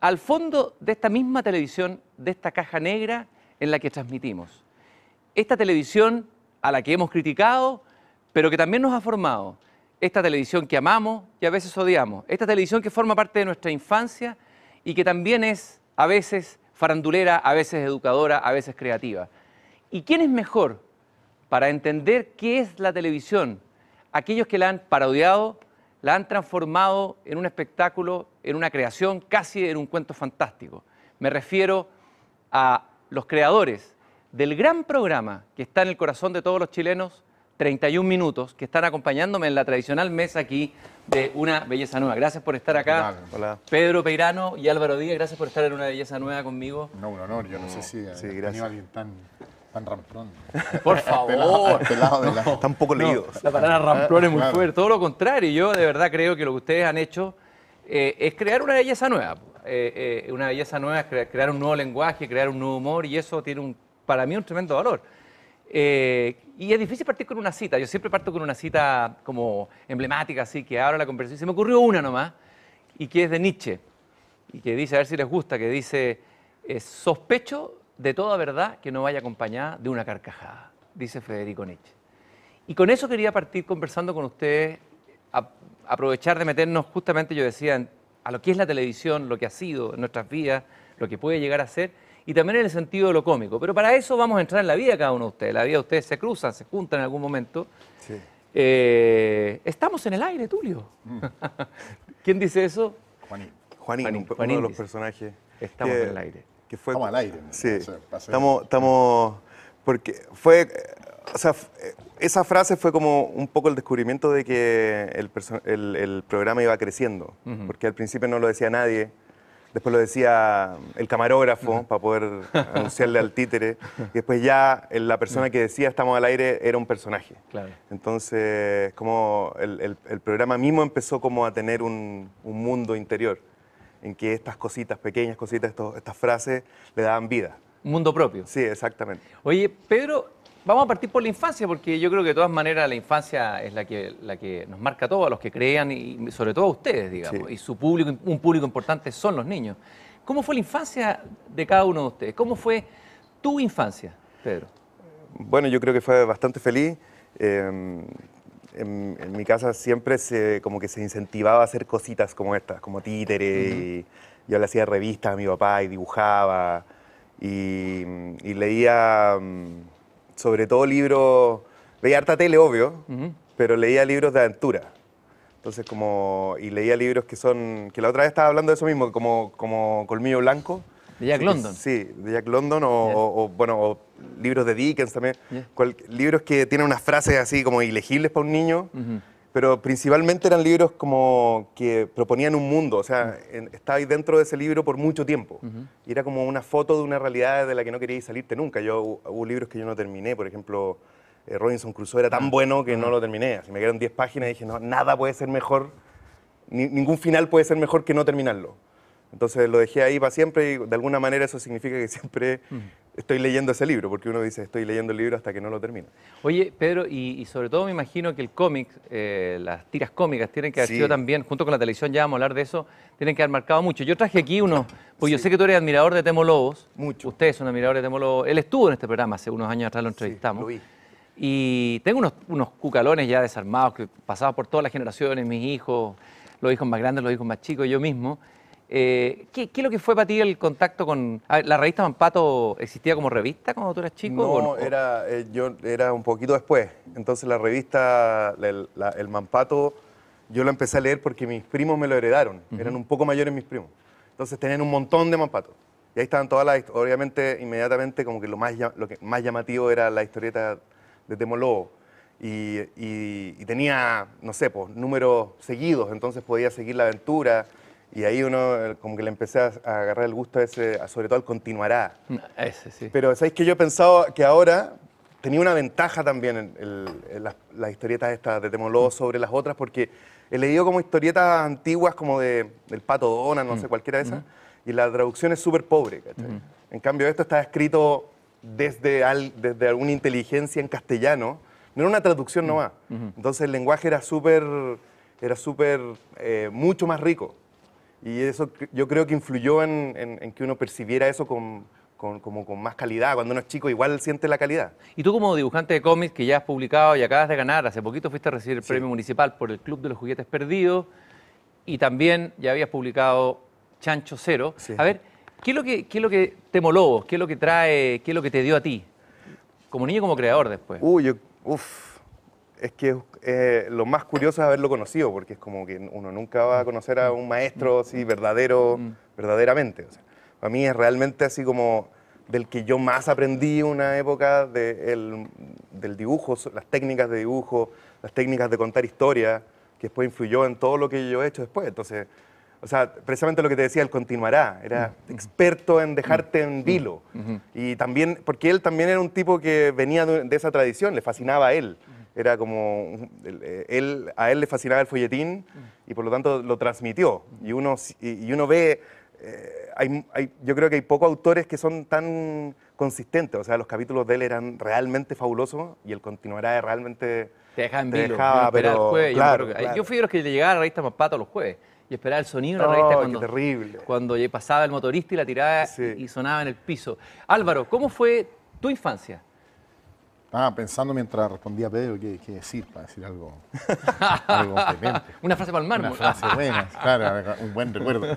al fondo de esta misma televisión, de esta caja negra en la que transmitimos. Esta televisión a la que hemos criticado, pero que también nos ha formado. Esta televisión que amamos y a veces odiamos. Esta televisión que forma parte de nuestra infancia y que también es a veces farandulera, a veces educadora, a veces creativa. ¿Y quién es mejor para entender qué es la televisión? Aquellos que la han parodiado, la han transformado en un espectáculo en una creación, casi en un cuento fantástico. Me refiero a los creadores del gran programa que está en el corazón de todos los chilenos, 31 minutos, que están acompañándome en la tradicional mesa aquí de Una Belleza Nueva. Gracias por estar acá. Pedro Peirano y Álvaro Díaz, gracias por estar en Una Belleza Nueva conmigo. No, un honor. Yo no, sé si sí, alguien tan Tan ramplón. Por favor. la... poco leído. la palabra ah, ramplón es muy fuerte. Todo lo contrario. Yo de verdad creo que lo que ustedes han hecho eh, es crear una belleza nueva. Eh, eh, una belleza nueva es crear un nuevo lenguaje, crear un nuevo humor y eso tiene para mí un tremendo valor. y es difícil partir con una cita. Yo siempre parto con una cita como emblemática, así que ahora la conversación. Se me ocurrió una nomás y que es de Nietzsche y que dice, a ver si les gusta, que dice, sospecho de toda verdad que no vaya acompañada de una carcajada, dice Federico Nietzsche. Y con eso quería partir conversando con ustedes aprovechar de meternos justamente, yo decía, a lo que es la televisión, lo que ha sido en nuestras vidas, lo que puede llegar a ser, y también en el sentido de lo cómico. Pero para eso vamos a entrar en la vida cada uno de ustedes. La vida de ustedes se cruzan, se juntan en algún momento. Eh, estamos en el aire, Tulio. Mm. ¿Quién dice eso? Juanín. Juanín, uno de los personajes. Estamos en el aire. Que fue, estamos al aire. Sí, estamos, estamos, porque fue o sea, eh, esa frase fue como un poco el descubrimiento de que el, programa iba creciendo, porque al principio no lo decía nadie, después lo decía mm, el camarógrafo para poder anunciarle al títere, y después ya la persona que decía estamos al aire era un personaje. Claro. Entonces, como el, programa mismo empezó como a tener un, mundo interior, en que estas cositas, pequeñas cositas, estas frases le daban vida. Un mundo propio. Sí, exactamente. Oye, Pedro, Vamos a partir por la infancia, porque yo creo que de todas maneras la infancia es la que, la que nos marca a todos, a los que crean y sobre todo a ustedes, digamos. Y su público, un público importante son los niños. ¿Cómo fue la infancia de cada uno de ustedes? ¿Cómo fue tu infancia, Pedro? Bueno, yo creo que fue bastante feliz. Em, en, mi casa siempre se, como que se incentivaba a hacer cositas como estas, como títeres. yo le hacía revistas a mi papá y dibujaba y leía em, sobre todo libros, veía harta tele, obvio, pero leía libros de aventura. Entonces, como, y leía libros que son, que la otra vez estaba hablando de eso mismo, como, como Colmillo Blanco. De Jack London. Sí, de Jack London o, bueno, libros de Dickens también. libros que tienen unas frases así como ilegibles para un niño. Uh pero principalmente eran libros como que proponían un mundo, o sea, estaba ahí dentro de ese libro por mucho tiempo. Y era como una foto de una realidad de la que no querías salirte nunca. Yo hubo libros que yo no terminé, por ejemplo, eh, Robinson Crusoe era tan ah. bueno que no ah. lo terminé. Así me quedaron 10 páginas y dije, no, nada puede ser mejor, ningún final puede ser mejor que no terminarlo. Entonces lo dejé ahí para siempre y de alguna manera eso significa que siempre estoy leyendo ese libro, porque uno dice estoy leyendo el libro hasta que no lo termino. Oye, Pedro, y, sobre todo me imagino que el cómic, eh, las tiras cómicas tienen que haber sido también, junto con la televisión, ya vamos a hablar de eso, tienen que haber marcado mucho. Yo traje aquí unos, pues yo sé que tú eres admirador de Temo Lobos. Mucho. es un admirador de Temo Lobos. Él estuvo en este programa hace unos años atrás, lo entrevistamos. lo vi. Y tengo unos, cucalones ya desarmados que pasaba por todas las generaciones, mis hijos, los hijos más grandes, los hijos más chicos, yo mismo. Eh, ¿qué, es lo que fue para ti el contacto con... ¿La revista Mampato existía como revista cuando tú eras chico? No, Era, eh, yo, era un poquito después. Entonces la revista, el, Mampato, yo lo empecé a leer porque mis primos me lo heredaron. Eran un poco mayores mis primos. Entonces tenían un montón de Mampato. Y ahí estaban todas las... Obviamente, inmediatamente, como que lo más, lo que más llamativo era la historieta de Temo Y, y tenía, no sé, pues, números seguidos. Entonces podía seguir la aventura y ahí uno, eh, como que le empecé a, agarrar el gusto a ese, sobre todo al continuará. Mm, ese sí. Pero sabéis que yo he pensado que ahora tenía una ventaja también en, las, historietas estas de Temoló mm. sobre las otras, porque he leído como historietas antiguas como de, del Pato Dona, no sé, mm. cualquiera de esas, y la traducción es súper pobre, En cambio, esto está escrito desde, desde alguna inteligencia en castellano, no era una traducción nomás. Entonces el lenguaje era súper, era súper, eh, mucho más rico. Y eso yo creo que influyó en, que uno percibiera eso con, como con más calidad. Cuando uno es chico, igual siente la calidad. Y tú, como dibujante de cómics que ya has publicado y acabas de ganar, hace poquito fuiste a recibir el premio municipal por el Club de los Juguetes Perdidos y también ya habías publicado Chancho Cero. A ver, ¿qué es, lo que, lo que te moló? ¿Qué es lo que trae? ¿Qué es lo que te dio a ti? Como niño, y como creador después. Uy, es que eh, lo más curioso es haberlo conocido, porque es como que uno nunca va a mm. conocer a un maestro mm. así verdadero, mm. verdaderamente. O sea, para mí es realmente así como del que yo más aprendí una época del dibujo, las técnicas de dibujo, las técnicas de contar historia... que después influyó en todo lo que yo he hecho después. Entonces, o sea, precisamente lo que te decía, él continuará, era experto en dejarte en vilo. Y también, porque él también era un tipo que venía de esa tradición, le fascinaba a él era como, eh, él, a él le fascinaba el folletín y por lo tanto lo transmitió. Y uno, y uno ve, eh, hay, hay, yo creo que hay pocos autores que son tan consistentes, o sea, los capítulos de él eran realmente fabulosos y él continuará realmente... Te dejaba, pero, yo, que, yo, fui de los que llegaba a la revista Mapato los jueves y esperaba el sonido de la revista cuando, terrible. cuando pasaba el motorista y la tiraba y sonaba en el piso. Álvaro, ¿cómo fue tu infancia? Ah, pensando mientras respondía a Pedro qué, decir, para decir algo, Una frase para el mármol. Una frase buena, claro, un buen recuerdo.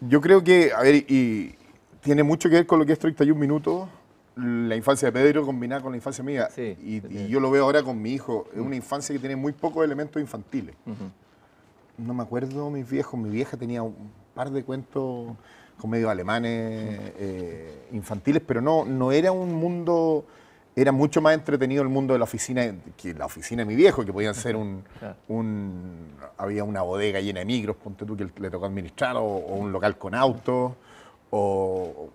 Yo creo que, a ver, y tiene mucho que ver con lo que es 31 minutos, la infancia de Pedro combinada con la infancia mía. y, yo lo veo ahora con mi hijo. Es una infancia que tiene muy pocos elementos infantiles. No me acuerdo, mis viejos, mi vieja tenía un par de cuentos con medios alemanes, eh, infantiles, pero no, no era un mundo era mucho más entretenido el mundo de la oficina que la oficina de mi viejo, que podían ser un, había una bodega llena de micros, ponte tú que le tocó administrar, o, un local con autos, o,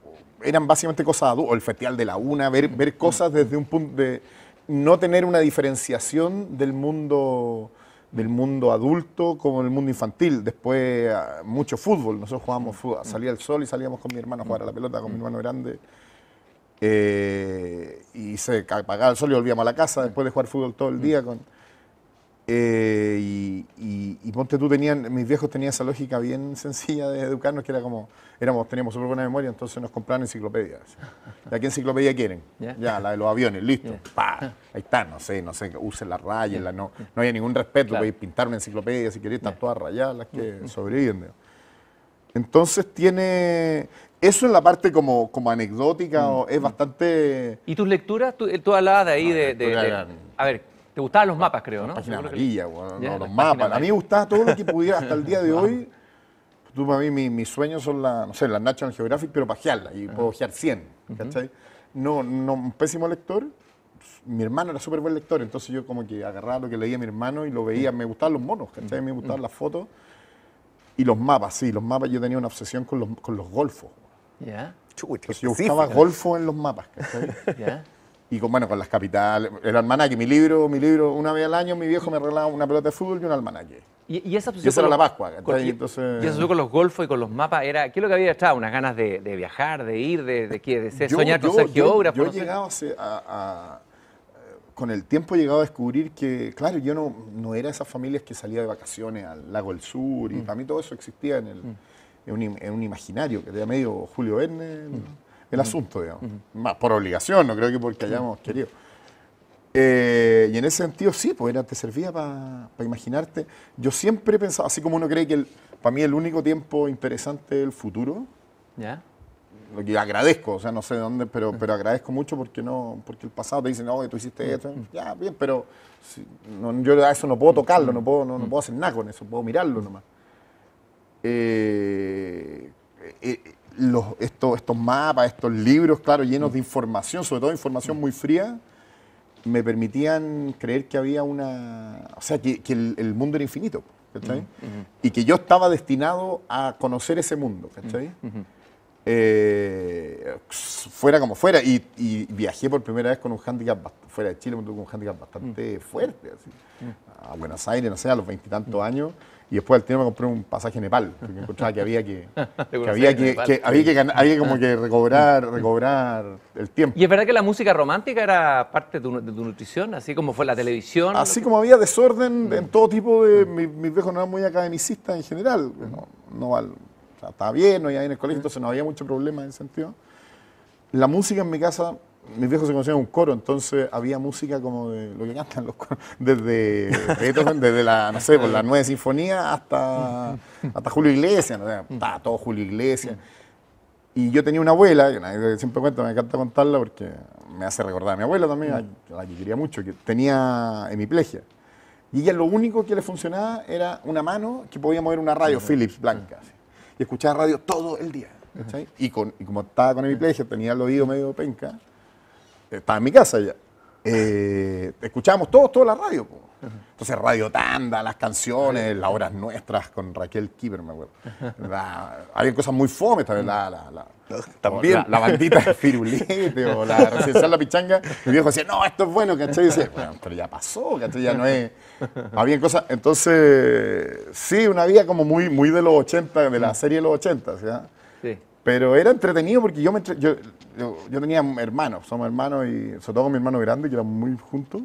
eran básicamente cosas o el festival de la una, ver, ver cosas desde un punto de no tener una diferenciación del mundo del mundo adulto como el mundo infantil. Después ah, mucho fútbol, nosotros jugábamos fútbol, mm. salía el sol y salíamos con mi hermano a jugar a la pelota, con mi mm. hermano grande. Eh, y se apagaba el sol y volvíamos a la casa después de jugar fútbol todo el día. Eh, y, ponte tú, tenían, mis viejos tenían esa lógica bien sencilla de educarnos, que era como, éramos, teníamos una buena memoria, entonces nos compraban enciclopedias. la qué enciclopedia quieren? Ya, la de los aviones, listo. ahí está, no sé, no sé, usen las rayas, la, no, no había ningún respeto, claro. pintar una enciclopedia si queréis, están todas rayadas las que sobreviven. Entonces tiene, eso en la parte como, como anecdótica es mm, mm. bastante... ¿Y tus lecturas? Tú, eh, hablabas de ahí de, A ver, te gustaban los mapas, creo, ¿no? Página amarilla, los mapas. A mí me gustaba todo lo que pudiera hasta el día de hoy. Tú, para mí, mis sueños son las, no sé, las National Geographic, pero pajearlas y puedo ojear 100, ¿cachai? No, no, un pésimo lector. Mi hermano era súper buen lector, entonces yo como que agarraba lo que leía mi hermano y lo veía. Mm. Me gustaban los monos, ¿cachai? Me gustaban las fotos. Y los mapas, sí, los mapas. Yo tenía una obsesión con los, con los golfos. Pues yo buscaba golfo en los mapas, Y con, bueno, con las capitales, el almanaque, mi libro, mi libro, una vez al año mi viejo me regalaba una pelota de fútbol y un almanaque. Y, era la Pascua, y, eso con los golfos y con los mapas, era, ¿qué es lo que había estado? ¿Unas ganas de, viajar, de ir, de, soñar con ser geógrafo? Yo, he llegado a, con el tiempo he llegado a descubrir que, claro, yo no, no era de esas familias que salía de vacaciones al lago del sur, y mm. para mí todo eso existía en el, mm es un, imaginario que te ha medio Julio Verne el, asunto, digamos. Más por obligación, no creo que porque hayamos querido. Eh, y en ese sentido sí, pues era, te servía para imaginarte. Yo siempre he pensado, así como uno cree que para mí el único tiempo interesante el futuro, ¿Ya? lo que agradezco, o sea, no sé de dónde, pero, pero agradezco mucho porque no porque el pasado te dice, no, tú hiciste esto, ya, bien, pero yo a eso no puedo tocarlo, no puedo, no puedo hacer nada con eso, puedo mirarlo nomás. Eh, eh, los, estos, estos mapas, estos libros, claro, llenos de información, sobre todo información muy fría, me permitían creer que había una. O sea, que, el, mundo era infinito, ¿cachai? Y que yo estaba destinado a conocer ese mundo, ¿cachai? Eh, fuera como fuera, y, viajé por primera vez con un handicap, fuera de Chile, con un handicap bastante mm. fuerte, mm. a Buenos Aires, no sé, a los veintitantos mm. años, y después al tiempo me compré un pasaje Nepal, porque encontraba que había que, como que recobrar, recobrar el tiempo. ¿Y es verdad que la música romántica era parte de tu, nutrición, así como fue la televisión? Así como había desorden mm. en todo tipo de... Mm. Mis, viejos no eran muy academicistas en general, mm. no, no o estaba bien, no iba bien en el colegio, entonces no había mucho problema en ese sentido. La música en mi casa mis viejos se conocían un coro, entonces había música como de lo que cantan los coros, desde desde la, no sé, por la nueve sinfonía hasta, hasta Julio Iglesias, ¿no? todo Julio Iglesias. Y yo tenía una abuela, que siempre cuento, me encanta contarla porque me hace recordar a mi abuela también, a la que quería mucho, que tenía hemiplegia. Y ella lo único que le funcionaba era una mano que podía mover una radio Philips blanca. Y escuchaba radio todo el día. Y, con, y como estaba con hemiplegia, tenía el oído medio penca, estaba en mi casa ya. Eh, escuchábamos todos, toda la radio. Entonces, Radio Tanda, las canciones, las obras nuestras con Raquel Kieber, me acuerdo. había cosas muy fome también. La, la, también. La, bandita de Firulete o la residencial La Pichanga. Mi viejo decía, no, esto es bueno, ¿cachai? Y decía, bueno, pero ya pasó, ¿cachai? Ya no es. Había cosas. Entonces, sí, una vida como muy, muy de los 80, de la serie de los 80, ¿sí? Sí. Pero era entretenido porque yo, yo, yo, tenía hermanos, somos hermanos y sobre todo mi hermano grande, que éramos muy juntos.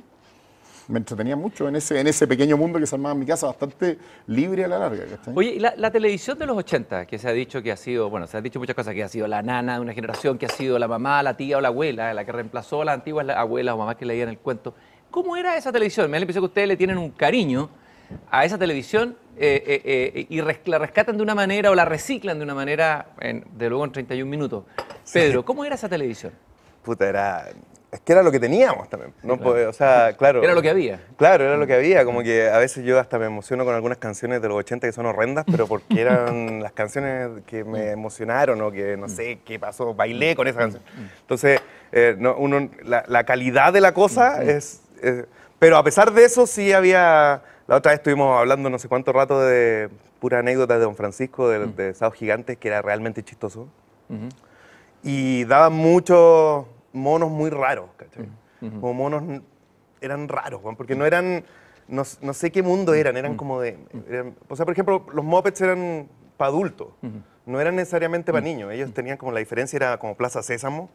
Me entretenía mucho en ese, en ese pequeño mundo que se armaba en mi casa, bastante libre a la larga. Oye, la, televisión de los 80, que se ha dicho que ha sido, bueno, se ha dicho muchas cosas, que ha sido la nana de una generación, que ha sido la mamá, la tía o la abuela, la que reemplazó a las antiguas abuelas o mamás que leían el cuento. ¿Cómo era esa televisión? Me parece que ustedes le tienen un cariño a esa televisión eh, eh, eh, y la rescatan de una manera o la reciclan de una manera, de luego en 31 minutos. Pedro, ¿cómo era esa televisión? Puta, era es que era lo que teníamos también. No o sea, claro. Era lo que había. Claro, era lo que había. Como que a veces yo hasta me emociono con algunas canciones de los 80 que son horrendas, pero porque eran las canciones que me mm. emocionaron o que no mm. sé qué pasó, bailé con esa mm, canción. Entonces, no, uno, la, calidad de la cosa es eh, pero a pesar de eso, sí había. La otra vez estuvimos hablando no sé cuánto rato de pura anécdota de Don Francisco, mm. de, sados Gigantes, que era realmente chistoso. Y daban muchos monos muy raros, Como monos eran raros, porque no eran. No, sé qué mundo eran, eran como de. o sea, por ejemplo, los mopeds eran para adultos no eran necesariamente para mm. niños. Ellos mm. tenían como la diferencia, era como Plaza Sésamo.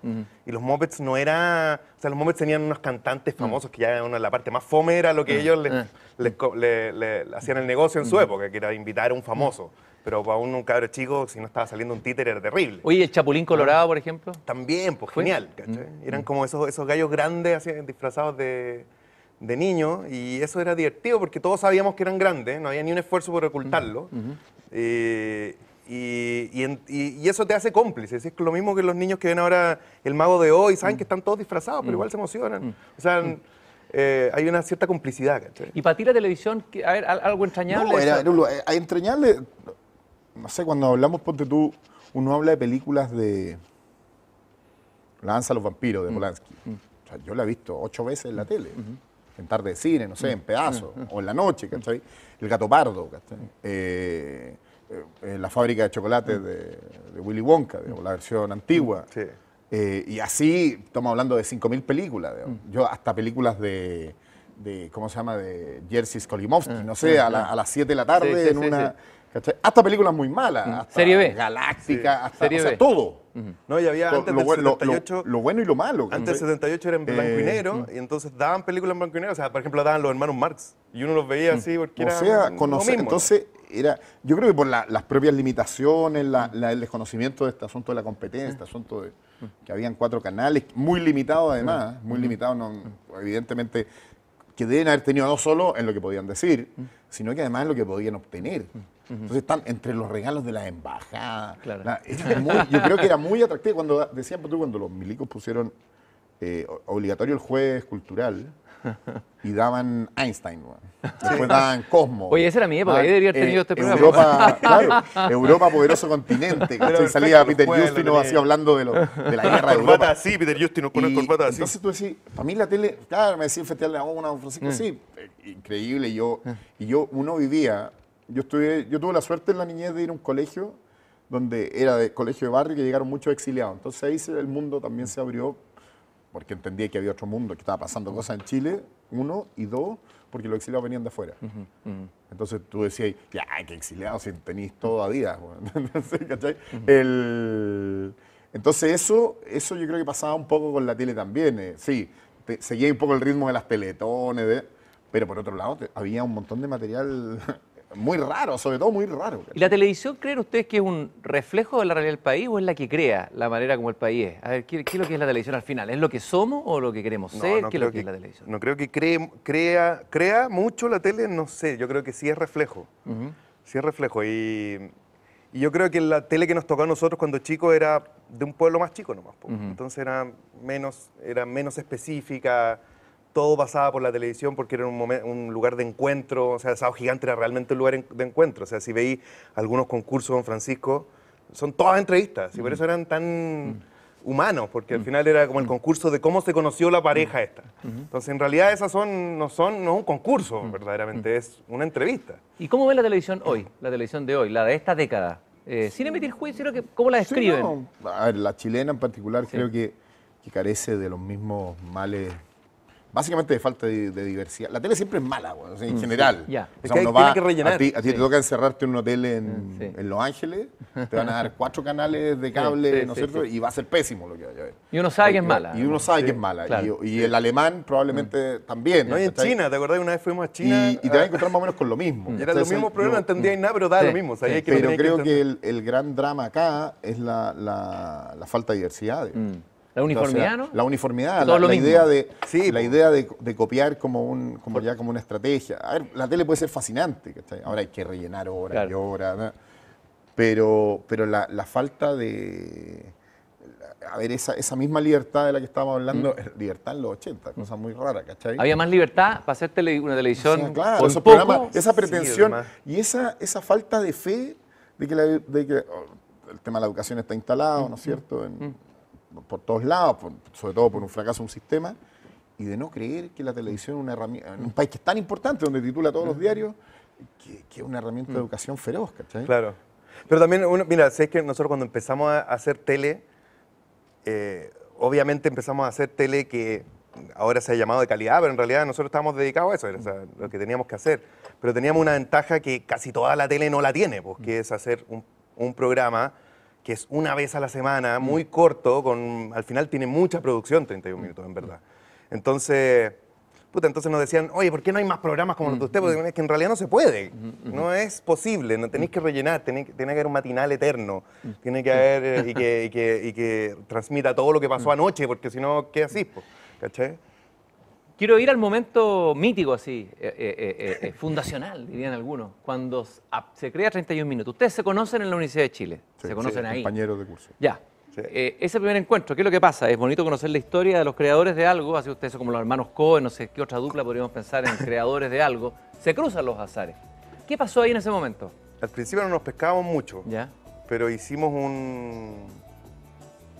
Y los Muppets no era. O sea, los Muppets tenían unos cantantes mm. famosos que ya una, la parte más fome era lo que ellos eh. le, hacían el negocio en su época, que era invitar a un famoso. Pero para un, cabro chico, si no estaba saliendo un títer, era terrible. Oye, el Chapulín ah. Colorado, por ejemplo. También, pues genial, Eran como esos, esos gallos grandes así, disfrazados de, de y eso era divertido porque todos sabíamos que eran grandes, no había ni un esfuerzo por ocultarlo. Y, eso te hace cómplice Es lo mismo que los niños que ven ahora el mago de hoy, saben mm. que están todos disfrazados, pero mm. igual se emocionan. Mm. O sea, eh, hay una cierta complicidad. ¿Y para ti la televisión, a ver, algo entrañable? No, eh, entrañable, no sé, cuando hablamos, ponte tú, uno habla de películas de Lanza los vampiros, de Polanski. yo la he visto ocho veces en la tele. en tarde de cine, no sé, en pedazos, o en la noche, ¿cachai? El gato pardo, ¿cachai? Eh, eh, la fábrica de chocolate mm. de, Willy Wonka, la versión antigua. Mm, eh, y así estamos hablando de 5.000 películas. Mm. Yo hasta películas de, ¿cómo se llama? De Jerzy Skolimowski, ah, no sé, a, las 7 de la tarde en una... Hasta películas muy malas. Serie B. Galáctica, hasta todo. No, y había antes lo, del 78... Lo, bueno y lo malo. Antes del 78 era en blanco y eh, negro, entonces daban películas en blanco O sea, por ejemplo, daban los hermanos Marx, y uno los veía así porque era... O sea, conocer, entonces era, yo creo que por las propias limitaciones, la, el desconocimiento de este asunto de la competencia, este asunto de que habían cuatro canales, muy limitado además, muy limitado, no, evidentemente, que deben haber tenido dos solo en lo que podían decir, sino que además en lo que podían obtener. Entonces están entre los regalos de las embajadas. La, yo creo que era muy atractivo cuando decían, pues, cuando los milicos pusieron eh, obligatorio el jueves cultural, y daban Einstein, después daban Cosmo. Oye, esa era mi época, ah, ahí debería haber eh, tenido este programa. Europa, claro, Europa, poderoso continente, salía Peter Justino así hablando de, la guerra de Europa. así, Peter Justino, con el corbata así. Entonces tú decís, para mí la tele, claro, me decía Festival de Una, Don Francisco, mm. sí, eh, increíble, yo, mm. y yo, uno vivía, yo, yo tuve la suerte en la niñez de ir a un colegio donde era de colegio de barrio que llegaron muchos exiliados. Entonces ahí el mundo también se abrió porque entendía que había otro mundo, que estaba pasando cosas en Chile, uno, y dos, porque los exiliados venían de afuera. Entonces tú decías, ya, qué exiliados, si tenéis todavía, Entonces eso, eso yo creo que pasaba un poco con la tele también, eh, sí, seguía un poco el ritmo de las peletones, pero por otro lado había un montón de material muy raro, sobre todo muy raro. ¿Y la televisión creen ustedes que es un reflejo de la realidad del país o es la que crea la manera como el país es? A ver, ¿qué, es lo que es la televisión al final? ¿Es lo que somos o lo que queremos ser? ¿Qué es lo que, es la televisión? No creo que cree, crea, crea mucho la tele, no sé, yo creo que sí es reflejo. Sí es reflejo. Y, yo creo que la tele que nos tocó a nosotros cuando chicos era de un pueblo más chico nomás. Entonces era menos, era menos específica todo pasaba por la televisión porque era un, lugar de encuentro, o sea, el sábado Gigante era realmente un lugar de encuentro, o sea, si veí algunos concursos Don Francisco, son todas entrevistas, y por eso mm. eran tan mm. humanos, porque al mm. final era como el concurso de cómo se conoció la pareja esta. Mm-hmm. Entonces, en realidad esas son, no son, no es un concurso verdaderamente, es una entrevista. ¿Y cómo ve la televisión hoy, la televisión de hoy, la de esta década? Eh, sin emitir juicio, cómo la describen. la chilena en particular creo que, carece de los mismos males básicamente de falta de, diversidad. La tele siempre es mala, en general. que rellenar. A ti, te toca encerrarte en un hotel en, mm, Los Ángeles, te van a dar cuatro canales de cable, ¿no es cierto? Y va a ser pésimo lo que vaya a ver. Y uno sabe que es mala. Y uno sabe que es mala. Y, el alemán probablemente mm. también. No, hay en China, ¿te acordás? Una vez fuimos a China. Y, te vas a ah. encontrar más o menos con lo mismo. Mm. Era el lo mismo problema, no entendía nada, pero da lo mismo. Pero creo que, el, gran drama acá es la, falta de diversidad. La uniformidad, ¿no? La uniformidad, la, idea, de, la idea de, copiar como, un, como como una estrategia. A ver, la tele puede ser fascinante, ¿cachai? Ahora hay que rellenar horas y horas, pero, pero la, falta de... A ver, esa, misma libertad de la que estábamos hablando, mm. libertad en los 80, cosa muy rara, ¿cachai? Había más libertad para hacer una televisión. claro, esos programas, esa pretensión y esa, esa falta de fe de que, oh, el tema de la educación está instalado, ¿no es mm. cierto? Mm por todos lados, sobre todo por un fracaso de un sistema, y de no creer que la televisión es una herramienta, en un país que es tan importante, donde titula todos los diarios, que, es una herramienta de mm. educación feroz, ¿cachai? Claro. Pero también, uno, mira, sé que nosotros cuando empezamos a hacer tele, eh, obviamente empezamos a hacer tele que ahora se ha llamado de calidad, pero en realidad nosotros estábamos dedicados a eso, era lo que teníamos que hacer. Pero teníamos una ventaja que casi toda la tele no la tiene, pues, que es hacer un, un programa que es una vez a la semana, mm. muy corto, con, al final tiene mucha producción, 31 mm. minutos en verdad. Entonces, entonces nos decían, oye, ¿por qué no hay más programas como los de mm, usted? Porque que en realidad no se puede, no es posible, no tenéis que rellenar, tiene, que haber un matinal eterno, tiene que haber eh, y que, y que, y que transmita todo lo que pasó anoche, porque si no, ¿qué así, po, Quiero ir al momento mítico, así, eh, eh, eh, fundacional, dirían algunos, cuando se crea 31 Minutos. Ustedes se conocen en la Universidad de Chile, se conocen ahí. compañeros de curso. Ya. ese primer encuentro, ¿qué es lo que pasa? Es bonito conocer la historia de los creadores de algo, así ustedes como los hermanos Cohen, no sé qué otra dupla podríamos pensar en creadores de algo. Se cruzan los azares. ¿Qué pasó ahí en ese momento? Al principio no nos pescábamos mucho, ¿Ya? pero hicimos un,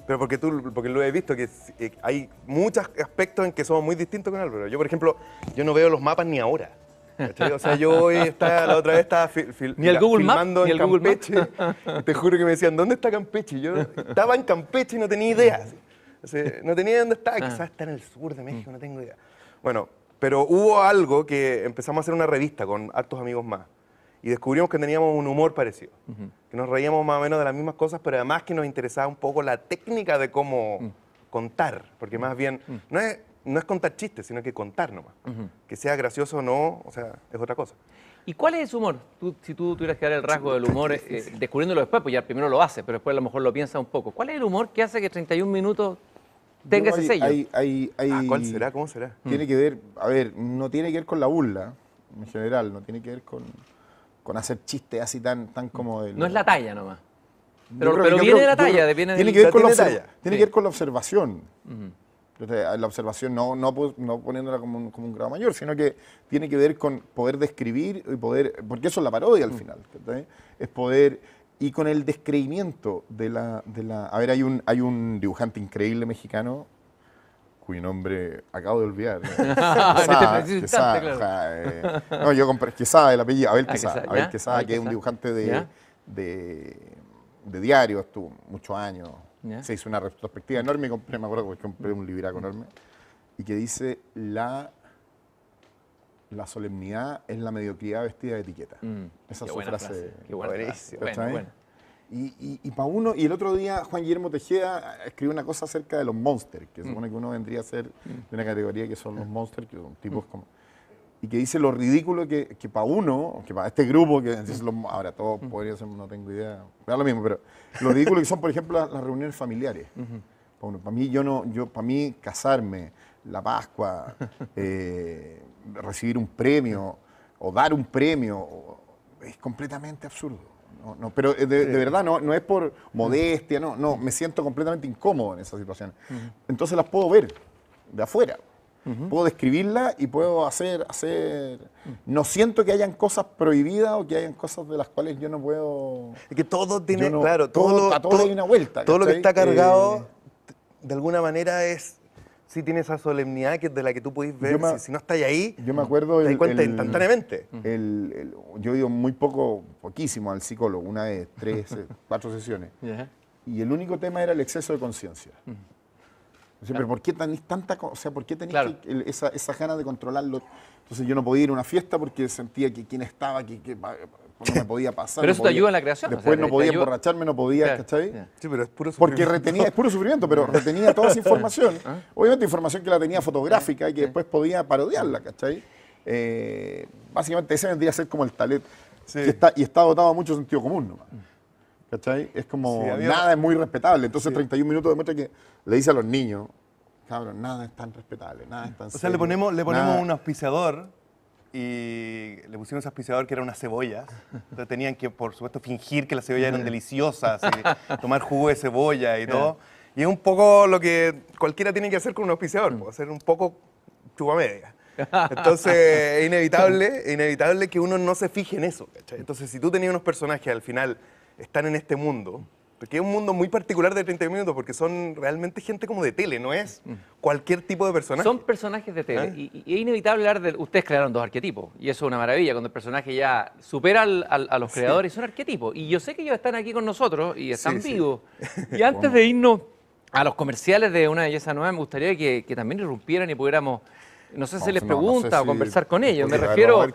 pero porque tú, porque lo he visto, que eh, hay muchos aspectos en que somos muy distintos con Álvaro. Yo, por ejemplo, yo no veo los mapas ni ahora. O sea, yo hoy la otra vez estaba el Google filmando Campeche. te juro que me decían, ¿dónde está Campeche? Yo estaba en Campeche y no tenía idea. no tenía dónde estaba, ah. quizás está en el sur de México, no tengo idea. Bueno, pero hubo algo que empezamos a hacer una revista con hartos amigos más y descubrimos que teníamos un humor parecido, que nos reíamos más o menos de las mismas cosas, pero además que nos interesaba un poco la técnica de cómo mm. contar, porque más bien mm. no, es, no es contar chistes, sino que contar nomás. Que sea gracioso o no, o sea, es otra cosa. ¿Y cuál es su humor? si tú tuvieras que dar el rasgo del humor, eh, descubriéndolo después, pues ya primero lo hace, pero después a lo mejor lo piensa un poco. ¿Cuál es el humor que hace que 31 minutos tenga ese sello? Ah, ¿Cuál será? ¿Cómo será? Mm. Tiene que ver, a ver, no tiene que ver con la burla en general, no tiene que ver con con hacer chistes así tan, tan mm. como... no es la talla nomás. Pero, viene de la talla, tiene, que ver con la talla. tiene que ver con la observación. la observación no, no, poniéndola como un, como un, grado mayor, sino que tiene que ver con poder describir y poder, porque eso es la parodia al mm. final, es poder, y con el descreimiento de la, de la, a ver, hay un, hay un dibujante increíble mexicano, cuyo nombre acabo de olvidar. Quesada, Quesada, eh, no, yo compré Quesada, el apellido, Abel ah, Quesada. Abel Quesada, que es un dibujante de, de, diario, estuvo muchos años. Se hizo una retrospectiva enorme, compré, me acuerdo que compré un libraco enorme, y que dice la la solemnidad es la mediocridad vestida de etiqueta. Mm, Esa es su frase. frase. Qué buena bueno. Y, y, y para uno, y el otro día Juan Guillermo Tejeda eh, escribió una cosa acerca de los monsters, que mm. supone que uno vendría a ser de una categoría que son los mm. monsters, que son tipos mm. como. Y que dice lo ridículo que, para uno, que para este grupo, que ahora todos podrían ser, no tengo idea, pero lo mismo, pero lo ridículo que son, por ejemplo, las, reuniones familiares. para, mí, yo no, yo, para mí, casarme, la Pascua, eh, recibir un premio o dar un premio, es completamente absurdo no, no, pero eh, de, verdad no, no es por modestia, no, no, mm. me siento completamente incómodo en esa situación. Mm. Entonces las puedo ver de afuera, mm-hmm. puedo describirla y puedo hacer, hacer, mm. no siento que hayan cosas prohibidas o que hayan cosas de las cuales yo no puedo... Es que todo tiene, claro, todo, a todo, hay una vuelta. Todo lo que está cargado eh. de alguna manera es sí tiene esa solemnidad que de la que tú puedes ver, si, no estáis ahí, yo me acuerdo te das cuenta instantáneamente. yo he ido muy poco, poquísimo al psicólogo, una de tres, eh, cuatro sesiones. Y el único tema era el exceso de conciencia. Pero ¿por qué tenés tanta, o sea, por qué tenés esa, esa, gana de controlarlo entonces yo no podía ir a una fiesta porque sentía que quien estaba, que, que pues, no me podía pasar. Pero eso te ayuda en la creación. Después no podía emborracharme, no podía, ¿cachai? Sí, pero es puro sufrimiento. Porque retenía, es puro sufrimiento, pero retenía toda esa información. Ah. Obviamente información que la tenía fotográfica y que después podía parodiarla, ¿cachai? Eh, básicamente ese vendría a ser como el talet. y está dotado de mucho sentido común, ¿no? Mm. ¿Cachai? Es como, nada es muy respetable. Entonces 31 minutos de demuestra que le dice a los niños, cabrón, nada es tan respetable, nada es tan O sea, le ponemos, le ponemos un auspiciador y le pusimos ese auspiciador que era unas cebollas. Entonces tenían que, por supuesto, fingir que las cebollas eran deliciosas, y tomar jugo de cebolla y todo. Y es un poco lo que cualquiera tiene que hacer con un auspiciador, pues, hacer un poco chupa media. Entonces, es inevitable, inevitable que uno no se fije en eso. Entonces, si tú tenías unos personajes al final están en este mundo porque es un mundo muy particular de 30 minutos, porque son realmente gente como de tele, no es mm. cualquier tipo de personaje. Son personajes de tele. Ah. Y, es inevitable hablar de. Ustedes crearon dos arquetipos, y eso es una maravilla, cuando el personaje ya supera a los creadores, y son arquetipos. Y yo sé que ellos están aquí con nosotros y están vivos. Y antes de irnos a los comerciales de Una Belleza Nueva, me gustaría que, también irrumpieran y pudiéramos. No sé si les pregunta o conversar con ellos. Me refiero a,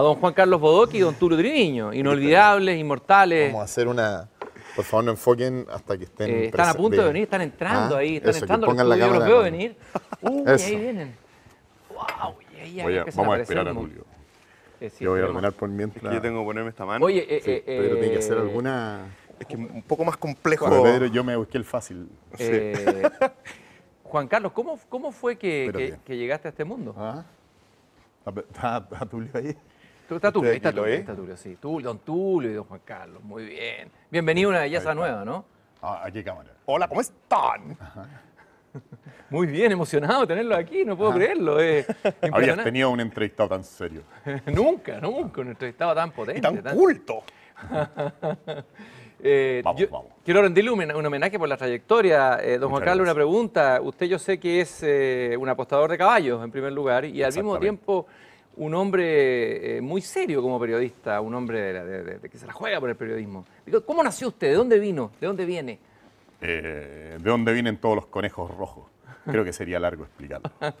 don Juan Carlos Bodoc y don Turo Triviño, inolvidables, inmortales. Vamos a hacer una por favor, no enfoquen hasta que estén. Eh, están a punto de venir, están entrando ah, ahí, están entrando. pongan los la cámara. veo venir. Uy, uh, ahí vienen. ¡Wow! vamos a, esperar a Julio. yo voy a ordenar por mientras. yo tengo que ponerme esta mano. Oye, eh, eh Pedro tiene que hacer eh, alguna. Es que un poco más complejo. Bueno, Pedro, yo me busqué el fácil. Juan Carlos, ¿cómo, cómo fue que, llegaste a este mundo? Ah, a, a Tulio ahí. Está Tulio, está Tulio, está sí. don Tulio y don Juan Carlos, muy bien. Bienvenido a una belleza nueva, ¿no? Ah, aquí cámara. Hola, ¿cómo están? Muy bien, emocionado de tenerlo aquí, no puedo creerlo. Eh. Habías tenido un entrevistado tan serio. nunca, nunca, un entrevistado tan potente. Y tan, culto. Eh, vamos, vamos. Quiero rendirle un, homenaje por la trayectoria. Eh, don Juan Carlos, una pregunta. Usted yo sé que es eh, un apostador de caballos, en primer lugar, y al mismo tiempo un hombre eh, muy serio como periodista, un hombre de, que se la juega por el periodismo. ¿Cómo nació usted? ¿De dónde vino? ¿De dónde viene? Eh, ¿De dónde vienen todos los conejos rojos? Creo que sería largo explicarlo.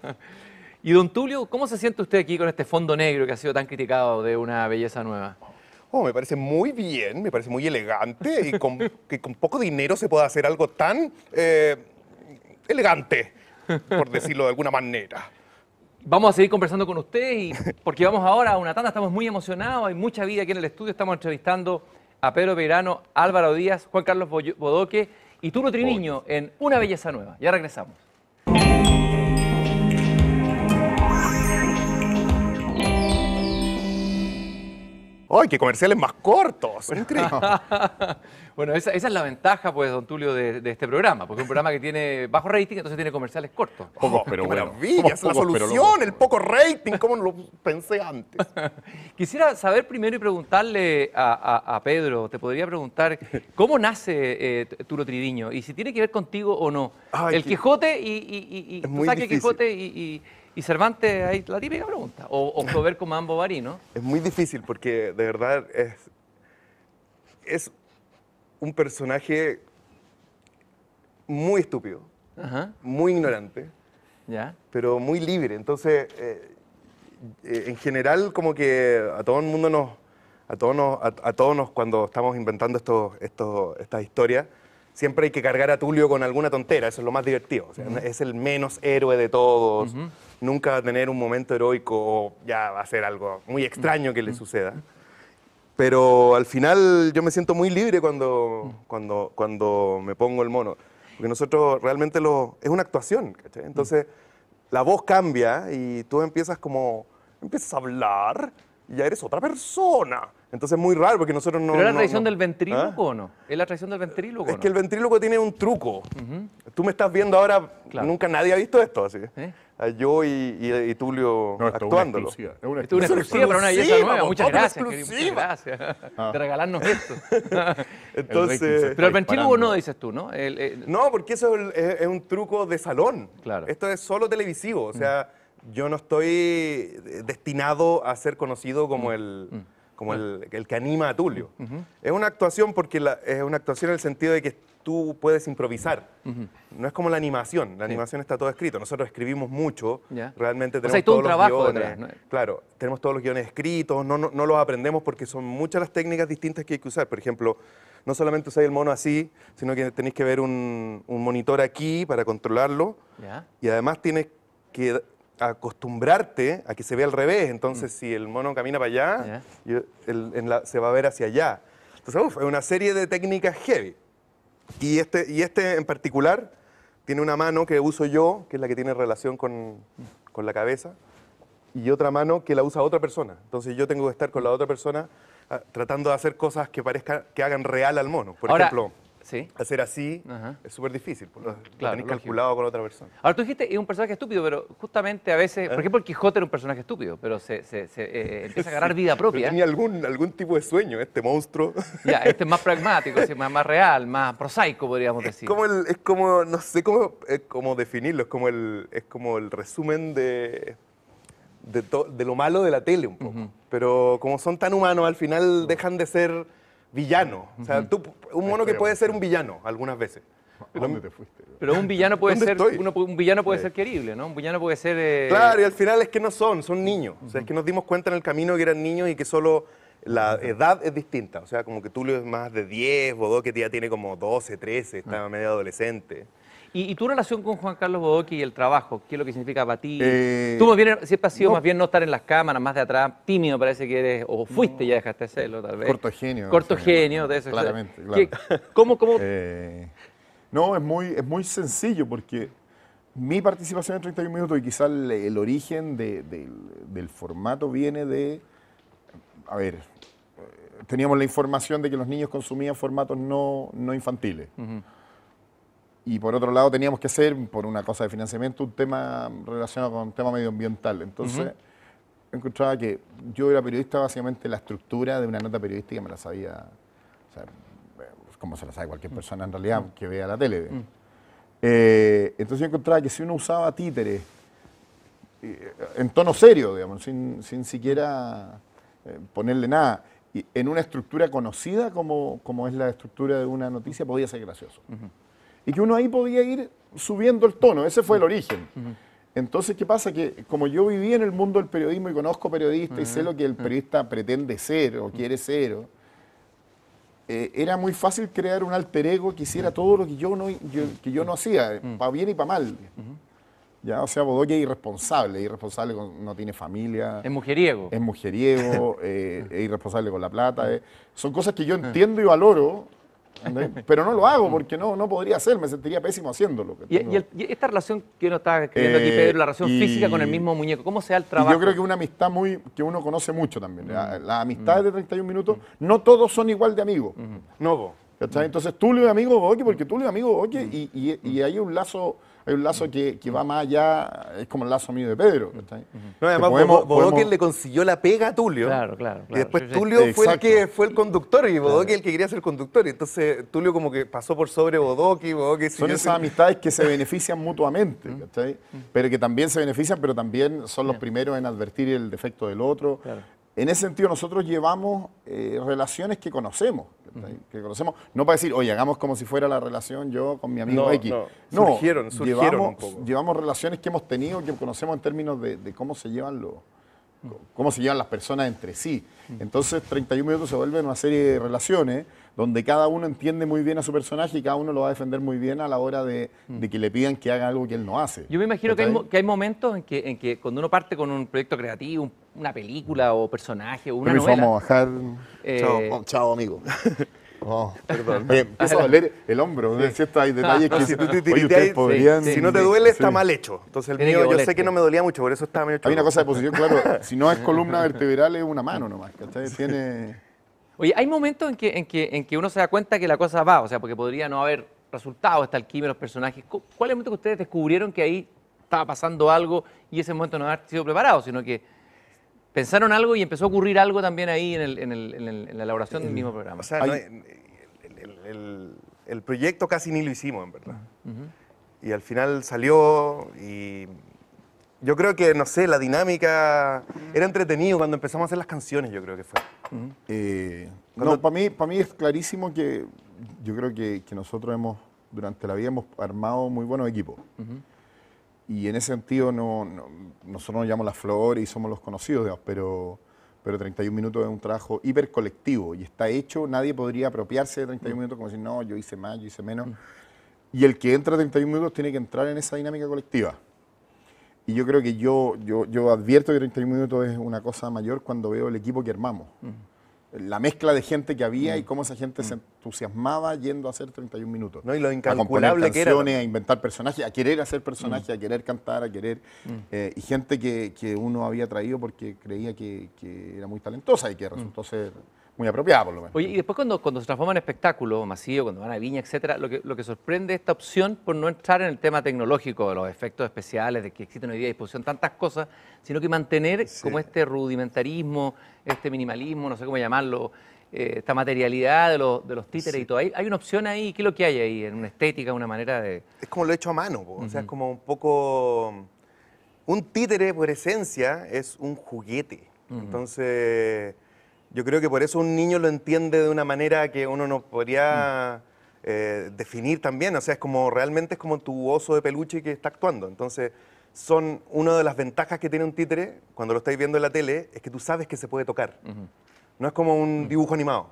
y don Tulio, ¿cómo se siente usted aquí con este fondo negro que ha sido tan criticado de una belleza nueva? Oh, me parece muy bien, me parece muy elegante y con, que con poco dinero se pueda hacer algo tan eh, elegante, por decirlo de alguna manera. Vamos a seguir conversando con ustedes y porque vamos ahora a una tanda, estamos muy emocionados, hay mucha vida aquí en el estudio, estamos entrevistando a Pedro Verano, Álvaro Díaz, Juan Carlos Bodoque y Turo Triniño en Una Belleza Nueva. Ya regresamos. Oh, ¡Ay, qué comerciales más cortos! bueno, esa, es la ventaja, pues, don Tulio, de, este programa, porque es un programa que tiene bajo rating, entonces tiene comerciales cortos. Oh, pero maravilla! Es la solución, el poco rating, como lo pensé antes. Quisiera saber primero y preguntarle a, Pedro, te podría preguntar, ¿cómo nace eh, Turo Triviño? Y si tiene que ver contigo o no. el Quijote y... El Quijote y y Cervantes, ahí la típica pregunta. O, o como con Mambo ¿no? Es muy difícil porque de verdad es, es un personaje muy estúpido, muy ignorante, ¿Ya? pero muy libre. Entonces, eh, eh, en general, como que a todo el mundo nos, a todos, nos, a, a todos nos, cuando estamos inventando estos, estos, estas historias, siempre hay que cargar a Tulio con alguna tontera, eso es lo más divertido. Es el menos héroe de todos, nunca va a tener un momento heroico o ya va a ser algo muy extraño que le suceda. Pero al final yo me siento muy libre cuando, cuando, cuando me pongo el mono. Porque nosotros realmente lo. es una actuación, Entonces la voz cambia y tú empiezas como. empiezas a hablar y ya eres otra persona. Entonces es muy raro porque nosotros no... ¿Pero es la traición del ventrílogo ¿Ah? o no? ¿Es la traición del ventrílogo Es no? que el ventrílogo tiene un truco. Tú me estás viendo ahora, nunca nadie ha visto esto así. ¿Eh? Ah, yo y, Tulio actuándolo. Es una exclusiva, es una exclusiva, es para una belleza nueva. Muchas gracias, querido, gracias, ah. de regalarnos esto. Entonces, Pero el ventrílogo no, dices tú, ¿no? No, porque eso es, un truco de salón. Esto es solo televisivo, o mm. sea... Yo no estoy destinado a ser conocido como mm. el, mm como el, que anima a Tulio. Es una actuación porque es una actuación en el sentido de que tú puedes improvisar. No es como la animación, la animación está todo escrito. Nosotros escribimos mucho, realmente tenemos todos los guiones. Claro, tenemos todos los guiones escritos, no, no, los aprendemos porque son muchas las técnicas distintas que hay que usar. Por ejemplo, no solamente usáis el mono así, sino que tenéis que ver un, monitor aquí para controlarlo y además tienes que acostumbrarte a que se vea al revés. Entonces, mm. si el mono camina para allá, se va a ver hacia allá. Entonces, es una serie de técnicas heavy. Y este, y este en particular tiene una mano que uso yo, que es la que tiene relación con, con la cabeza, y otra mano que la usa otra persona. Entonces, yo tengo que estar con la otra persona ah, tratando de hacer cosas que parezca que hagan real al mono. Por ejemplo hacer así es súper difícil, por pues, tenés calculado con otra persona. Ahora tú dijiste, es un personaje estúpido, pero justamente a veces, por ¿Eh? ejemplo, el Quijote era un personaje estúpido, pero se, eh, eh, empieza a ganar vida propia. Pero tenía algún, algún tipo de sueño, este monstruo. Ya, este es más pragmático, más, real, más prosaico, podríamos decir. Es como, es como no sé cómo, es definirlo, es como el, es como el resumen de, de, de lo malo de la tele un poco. Pero como son tan humanos, al final dejan de ser villano. O sea, tú, un mono que puede ser un villano algunas veces. ¿Dónde te fuiste? Pero un villano puede ser un villano puede ser querible, ¿no? Un villano puede ser eh, Claro, y al final es que no son, son niños. O sea, es que nos dimos cuenta en el camino que eran niños y que solo la edad es distinta. O sea, como que Tulio es más de 10, Bodó que ya tiene como 12, 13, está medio adolescente. ¿Y, tu relación con Juan Carlos Bodoqui y el trabajo? ¿Qué es lo que significa para ti? Eh, Tú bien, siempre has sido más bien no estar en las cámaras, más de atrás, tímido parece que eres, o fuiste y ya dejaste de tal vez. Corto genio. Corto genio, de eso. Claramente, ¿Cómo, cómo? Eh, no, es muy, es muy sencillo porque mi participación en 31 minutos y quizás el, origen del formato viene de, a ver, eh, teníamos la información de que los niños consumían formatos no, infantiles y por otro lado teníamos que hacer, por una cosa de financiamiento, un tema relacionado con un tema medioambiental. Entonces, encontraba que yo era periodista, básicamente la estructura de una nota periodística me la sabía, o sea, como se la sabe cualquier mm. persona en realidad mm. que vea la tele. Mm. Eh, entonces yo encontraba que si uno usaba títeres eh, en tono serio, digamos, sin, siquiera eh, ponerle nada, en una estructura conocida como, como es la estructura de una noticia, podía ser gracioso y que uno ahí podía ir subiendo el tono, ese fue el origen. Entonces, ¿qué pasa? Que como yo vivía en el mundo del periodismo y conozco periodistas y sé lo que el periodista pretende ser o quiere ser, eh, era muy fácil crear un alter ego que hiciera todo lo que yo no, que yo no hacía, eh, para bien y para mal. ¿ya? O sea, Bodoque es irresponsable, irresponsable no tiene familia. Es mujeriego. Es mujeriego, eh, es irresponsable con la plata. Son cosas que yo entiendo y valoro, Pero no lo hago mm. porque no, no podría hacer, me sentiría pésimo haciéndolo. ¿Y, esta relación que uno está escribiendo aquí, eh, Pedro, la relación física con el mismo muñeco, ¿cómo se da el trabajo? Yo creo que una amistad muy que uno conoce mucho también. Las la mm. mm. amistades de 31 minutos, no todos son igual de amigos. No, vos. Entonces Tulio lo amigo oye porque tú le amigo oye y, y, hay un lazo hay un lazo que, va más allá, es como el lazo mío de Pedro. además, Bodoque le consiguió la pega a Tulio. Claro, claro. y después Tulio fue el que fue el conductor y Bodoque el que quería ser conductor. Entonces Tulio como que pasó por sobre Bodoque y Son esas amistades que se benefician mutuamente, Pero que también se benefician, pero también son los primeros en advertir el defecto del otro. Claro en ese sentido nosotros llevamos eh, relaciones que conocemos, que conocemos, no para decir, oye, hagamos como si fuera la relación yo con mi amigo X. No, no surgieron, llevamos, llevamos relaciones que hemos tenido, que conocemos en términos de, cómo se llevan los, cómo se llevan las personas entre sí. Entonces, 31 minutos se vuelven una serie de relaciones donde cada uno entiende muy bien a su personaje y cada uno lo va a defender muy bien a la hora de, mm. que le pidan que haga algo que él no hace. Yo me imagino que hay, que hay, momentos en que, en que cuando uno parte con un proyecto creativo, una película o personaje o una Pero novela... vamos a bajar... Eh, chao, oh, chao, amigo. Oh, perdón. empieza a doler el hombro. Sí. ¿cierto? Hay ah, detalles que si, te, te, podrían... si no te duele, está mal hecho. Entonces el mío, yo sé que pues. no me dolía mucho, por eso estaba medio hecho. Hay una cosa de posición, claro. Si no es columna vertebral, es una mano nomás. ¿cachai? Tiene... Oye, hay momentos en que, en, que, uno se da cuenta que la cosa va, o sea, porque podría no haber resultado esta alquimia, los personajes. ¿Cuál es el momento que ustedes descubrieron que ahí estaba pasando algo y ese momento no había sido preparado, sino que pensaron algo y empezó a ocurrir algo también ahí en, la elaboración del mismo programa? O sea, el, proyecto casi ni lo hicimos, en verdad. Y al final salió y yo creo que, no sé, la dinámica era entretenido cuando empezamos a hacer las canciones, yo creo que fue. Eh, no, para mí, para mí es clarísimo que yo creo que, nosotros hemos, durante la vida, hemos armado muy buenos equipos. Y en ese sentido, no, nosotros nos llamamos La flores y somos los conocidos, pero, pero 31 minutos es un trabajo hiper colectivo y está hecho, nadie podría apropiarse de 31 minutos como decir, no, yo hice más, yo hice menos. Y el que entra a 31 minutos tiene que entrar en esa dinámica colectiva. Y yo creo que yo, yo, advierto que 31 minutos es una cosa mayor cuando veo el equipo que armamos. La mezcla de gente que había y cómo esa gente se entusiasmaba yendo a hacer 31 minutos. No, y lo incalculable a que era. A inventar personajes, a querer hacer personajes, a querer cantar, a querer. Eh, y gente que, uno había traído porque creía que, que, era muy talentosa y que resultó ser muy apropiada, por lo menos. Oye, y después cuando, cuando se transforma en espectáculo masivo, cuando van a Viña, etcétera, lo que, lo que sorprende esta opción por no entrar en el tema tecnológico los efectos especiales, de que existen hoy día a disposición tantas cosas, sino que mantener como este rudimentarismo, este minimalismo, no sé cómo llamarlo, eh, esta materialidad de los, de los títeres y todo. ¿Hay, ¿Hay, una opción ahí? ¿Qué es lo que hay ahí? ¿En una estética, una manera de...? Es como lo hecho a mano, o sea, es como un poco... Un títere, por esencia, es un juguete. Entonces yo creo que por eso un niño lo entiende de una manera que uno no podría mm. eh, definir también. O sea, es como realmente es como tu oso de peluche que está actuando. Entonces, son una de las ventajas que tiene un títere cuando lo estáis viendo en la tele es que tú sabes que se puede tocar. No es como un dibujo animado.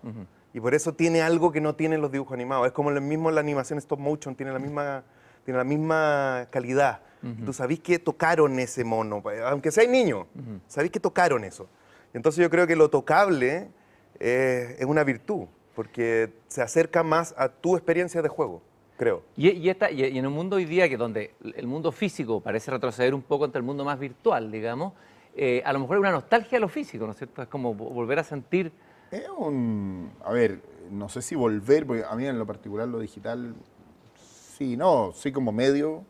Y por eso tiene algo que no tienen los dibujos animados. Es como lo mismo la animación stop motion, tiene la misma, tiene la misma calidad. Tú sabés que tocaron ese mono, aunque sea niño, sabéis que tocaron eso. Entonces yo creo que lo tocable eh, es una virtud, porque se acerca más a tu experiencia de juego, creo. Y, en un mundo hoy día que donde el mundo físico parece retroceder un poco ante el mundo más virtual, digamos, eh, a lo mejor es una nostalgia a lo físico, ¿no es cierto? Es como volver a sentir... Es un... A ver, no sé si volver, porque a mí en lo particular lo digital, sí, no, sí como medio,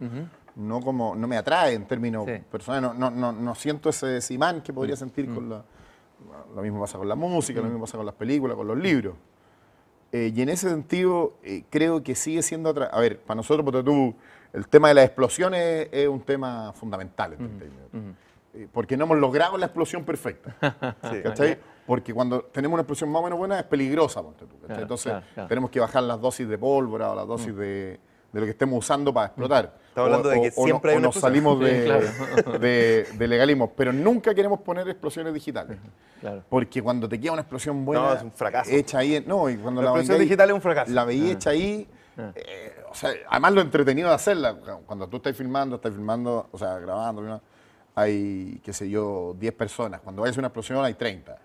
no como no me atrae en términos personales, no, no, no, siento ese, imán que podría mm. sentir con mm. la lo mismo pasa con la música, lo mismo pasa con las películas, con los libros. Eh, y en ese sentido, eh, creo que sigue siendo otra... A ver, para nosotros, porque tú, el tema de las explosiones es un tema fundamental. En eh, porque no hemos logrado la explosión perfecta. Porque cuando tenemos una explosión más o menos buena, es peligrosa. Ponte tú, Entonces, tenemos que bajar las dosis de pólvora o las dosis mm. de, lo que estemos usando para explotar. Estamos hablando de que siempre hay nos salimos de, legalismo, pero nunca queremos poner explosiones digitales. Porque cuando te queda una explosión buena. No, es un fracaso. Hecha ahí. No, y cuando la, explosión digital es un fracaso. La veí hecha ahí. Ah. Eh, o además lo entretenido de hacerla. Cuando tú estás filmando, estás filmando, o sea, grabando, hay, qué sé yo, 10 personas. Cuando vayas a una explosión hay 30.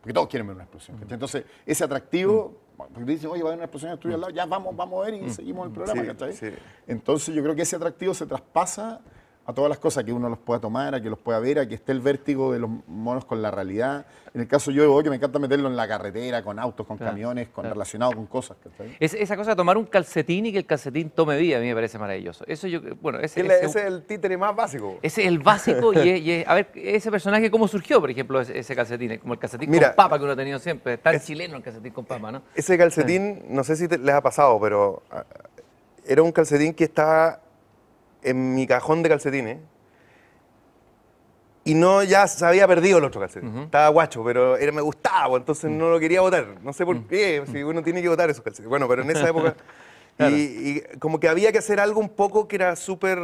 Porque todos quieren ver una explosión. Entonces, ese atractivo. Porque dicen, oye, va a haber una explosión de al lado, ya vamos, vamos a ver y mm. seguimos el mm. programa, ¿cachai? Entonces yo creo que ese atractivo se traspasa a todas las cosas, que uno los pueda tomar, a que los pueda ver, a que esté el vértigo de los monos con la realidad. En el caso yo de que me encanta meterlo en la carretera, con autos, con camiones, con, relacionado con cosas. Es, esa cosa de tomar un calcetín y que el calcetín tome vida, a mí me parece maravilloso. Eso yo, bueno, ese, es el títere más básico. Ese es el básico y, a ver, ese personaje, ¿cómo surgió, por ejemplo, ese, calcetín? Como el calcetín con papa que uno ha tenido siempre, tan chileno el calcetín con papa, ¿no? Ese calcetín, no sé si les ha pasado, pero ah, era un calcetín que estaba en mi cajón de calcetines y no ya se había perdido el otro calcetín. Estaba guacho, pero era, me gustaba, pues, entonces mm. no lo quería votar. No sé por mm. qué, si uno tiene que votar esos calcetines. Bueno, pero en esa época. y, como que había que hacer algo un poco que era súper.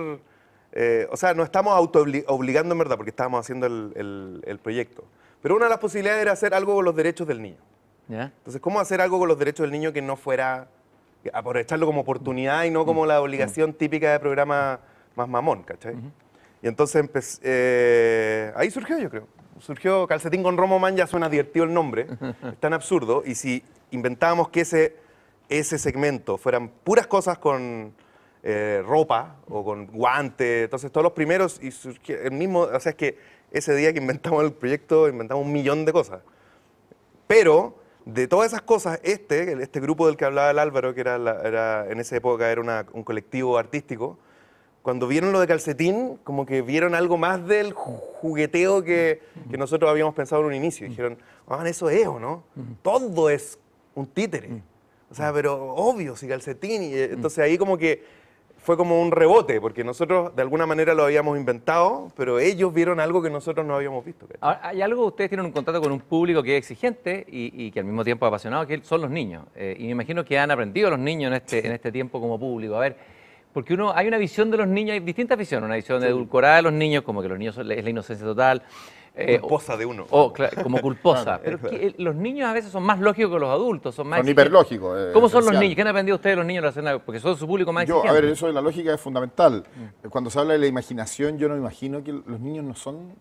Eh, o sea, no estamos auto obligando en verdad, porque estábamos haciendo el, proyecto. Pero una de las posibilidades era hacer algo con los derechos del niño. Entonces, ¿cómo hacer algo con los derechos del niño que no fuera aprovecharlo como oportunidad y no como la obligación típica de programa más mamón, ¿cachai? Y entonces eh, ahí surgió, yo creo. Surgió Calcetín con Romo Man, ya suena divertido el nombre, es tan absurdo. Y si inventábamos que ese, ese segmento fueran puras cosas con eh, ropa o con guante, entonces todos los primeros, y surgió el mismo, o sea, es que ese día que inventamos el proyecto, inventamos un millón de cosas. Pero de todas esas cosas, este, este grupo del que hablaba el Álvaro, que era, en esa época era un colectivo artístico, cuando vieron lo de calcetín, como que vieron algo más del jugueteo que, nosotros habíamos pensado en un inicio. Dijeron, ah, eso es o no. Todo es un títere. O sea, pero obvio, si calcetín. Eh, entonces ahí como que fue como un rebote, porque nosotros de alguna manera lo habíamos inventado, pero ellos vieron algo que nosotros no habíamos visto. hay algo, ustedes tienen un contacto con un público que es exigente y, que al mismo tiempo apasionado, que son los niños. Eh, y me imagino que han aprendido los niños en este, en este tiempo como público. A ver, porque uno, hay una visión de los niños, hay distintas visiones, una visión edulcorada de los niños, como que los niños es la inocencia total, eh, culposa de uno. Oh, como culposa. Pero eh, los niños a veces son más lógicos que los adultos. Son, más son hiperlógicos. Eh, ¿Cómo son los niños? ¿Qué han aprendido ustedes los niños en la escena Porque son su público más Yo, a ver, eso de la lógica es fundamental. Mm. Cuando se habla de la imaginación, yo no me imagino que los niños no son,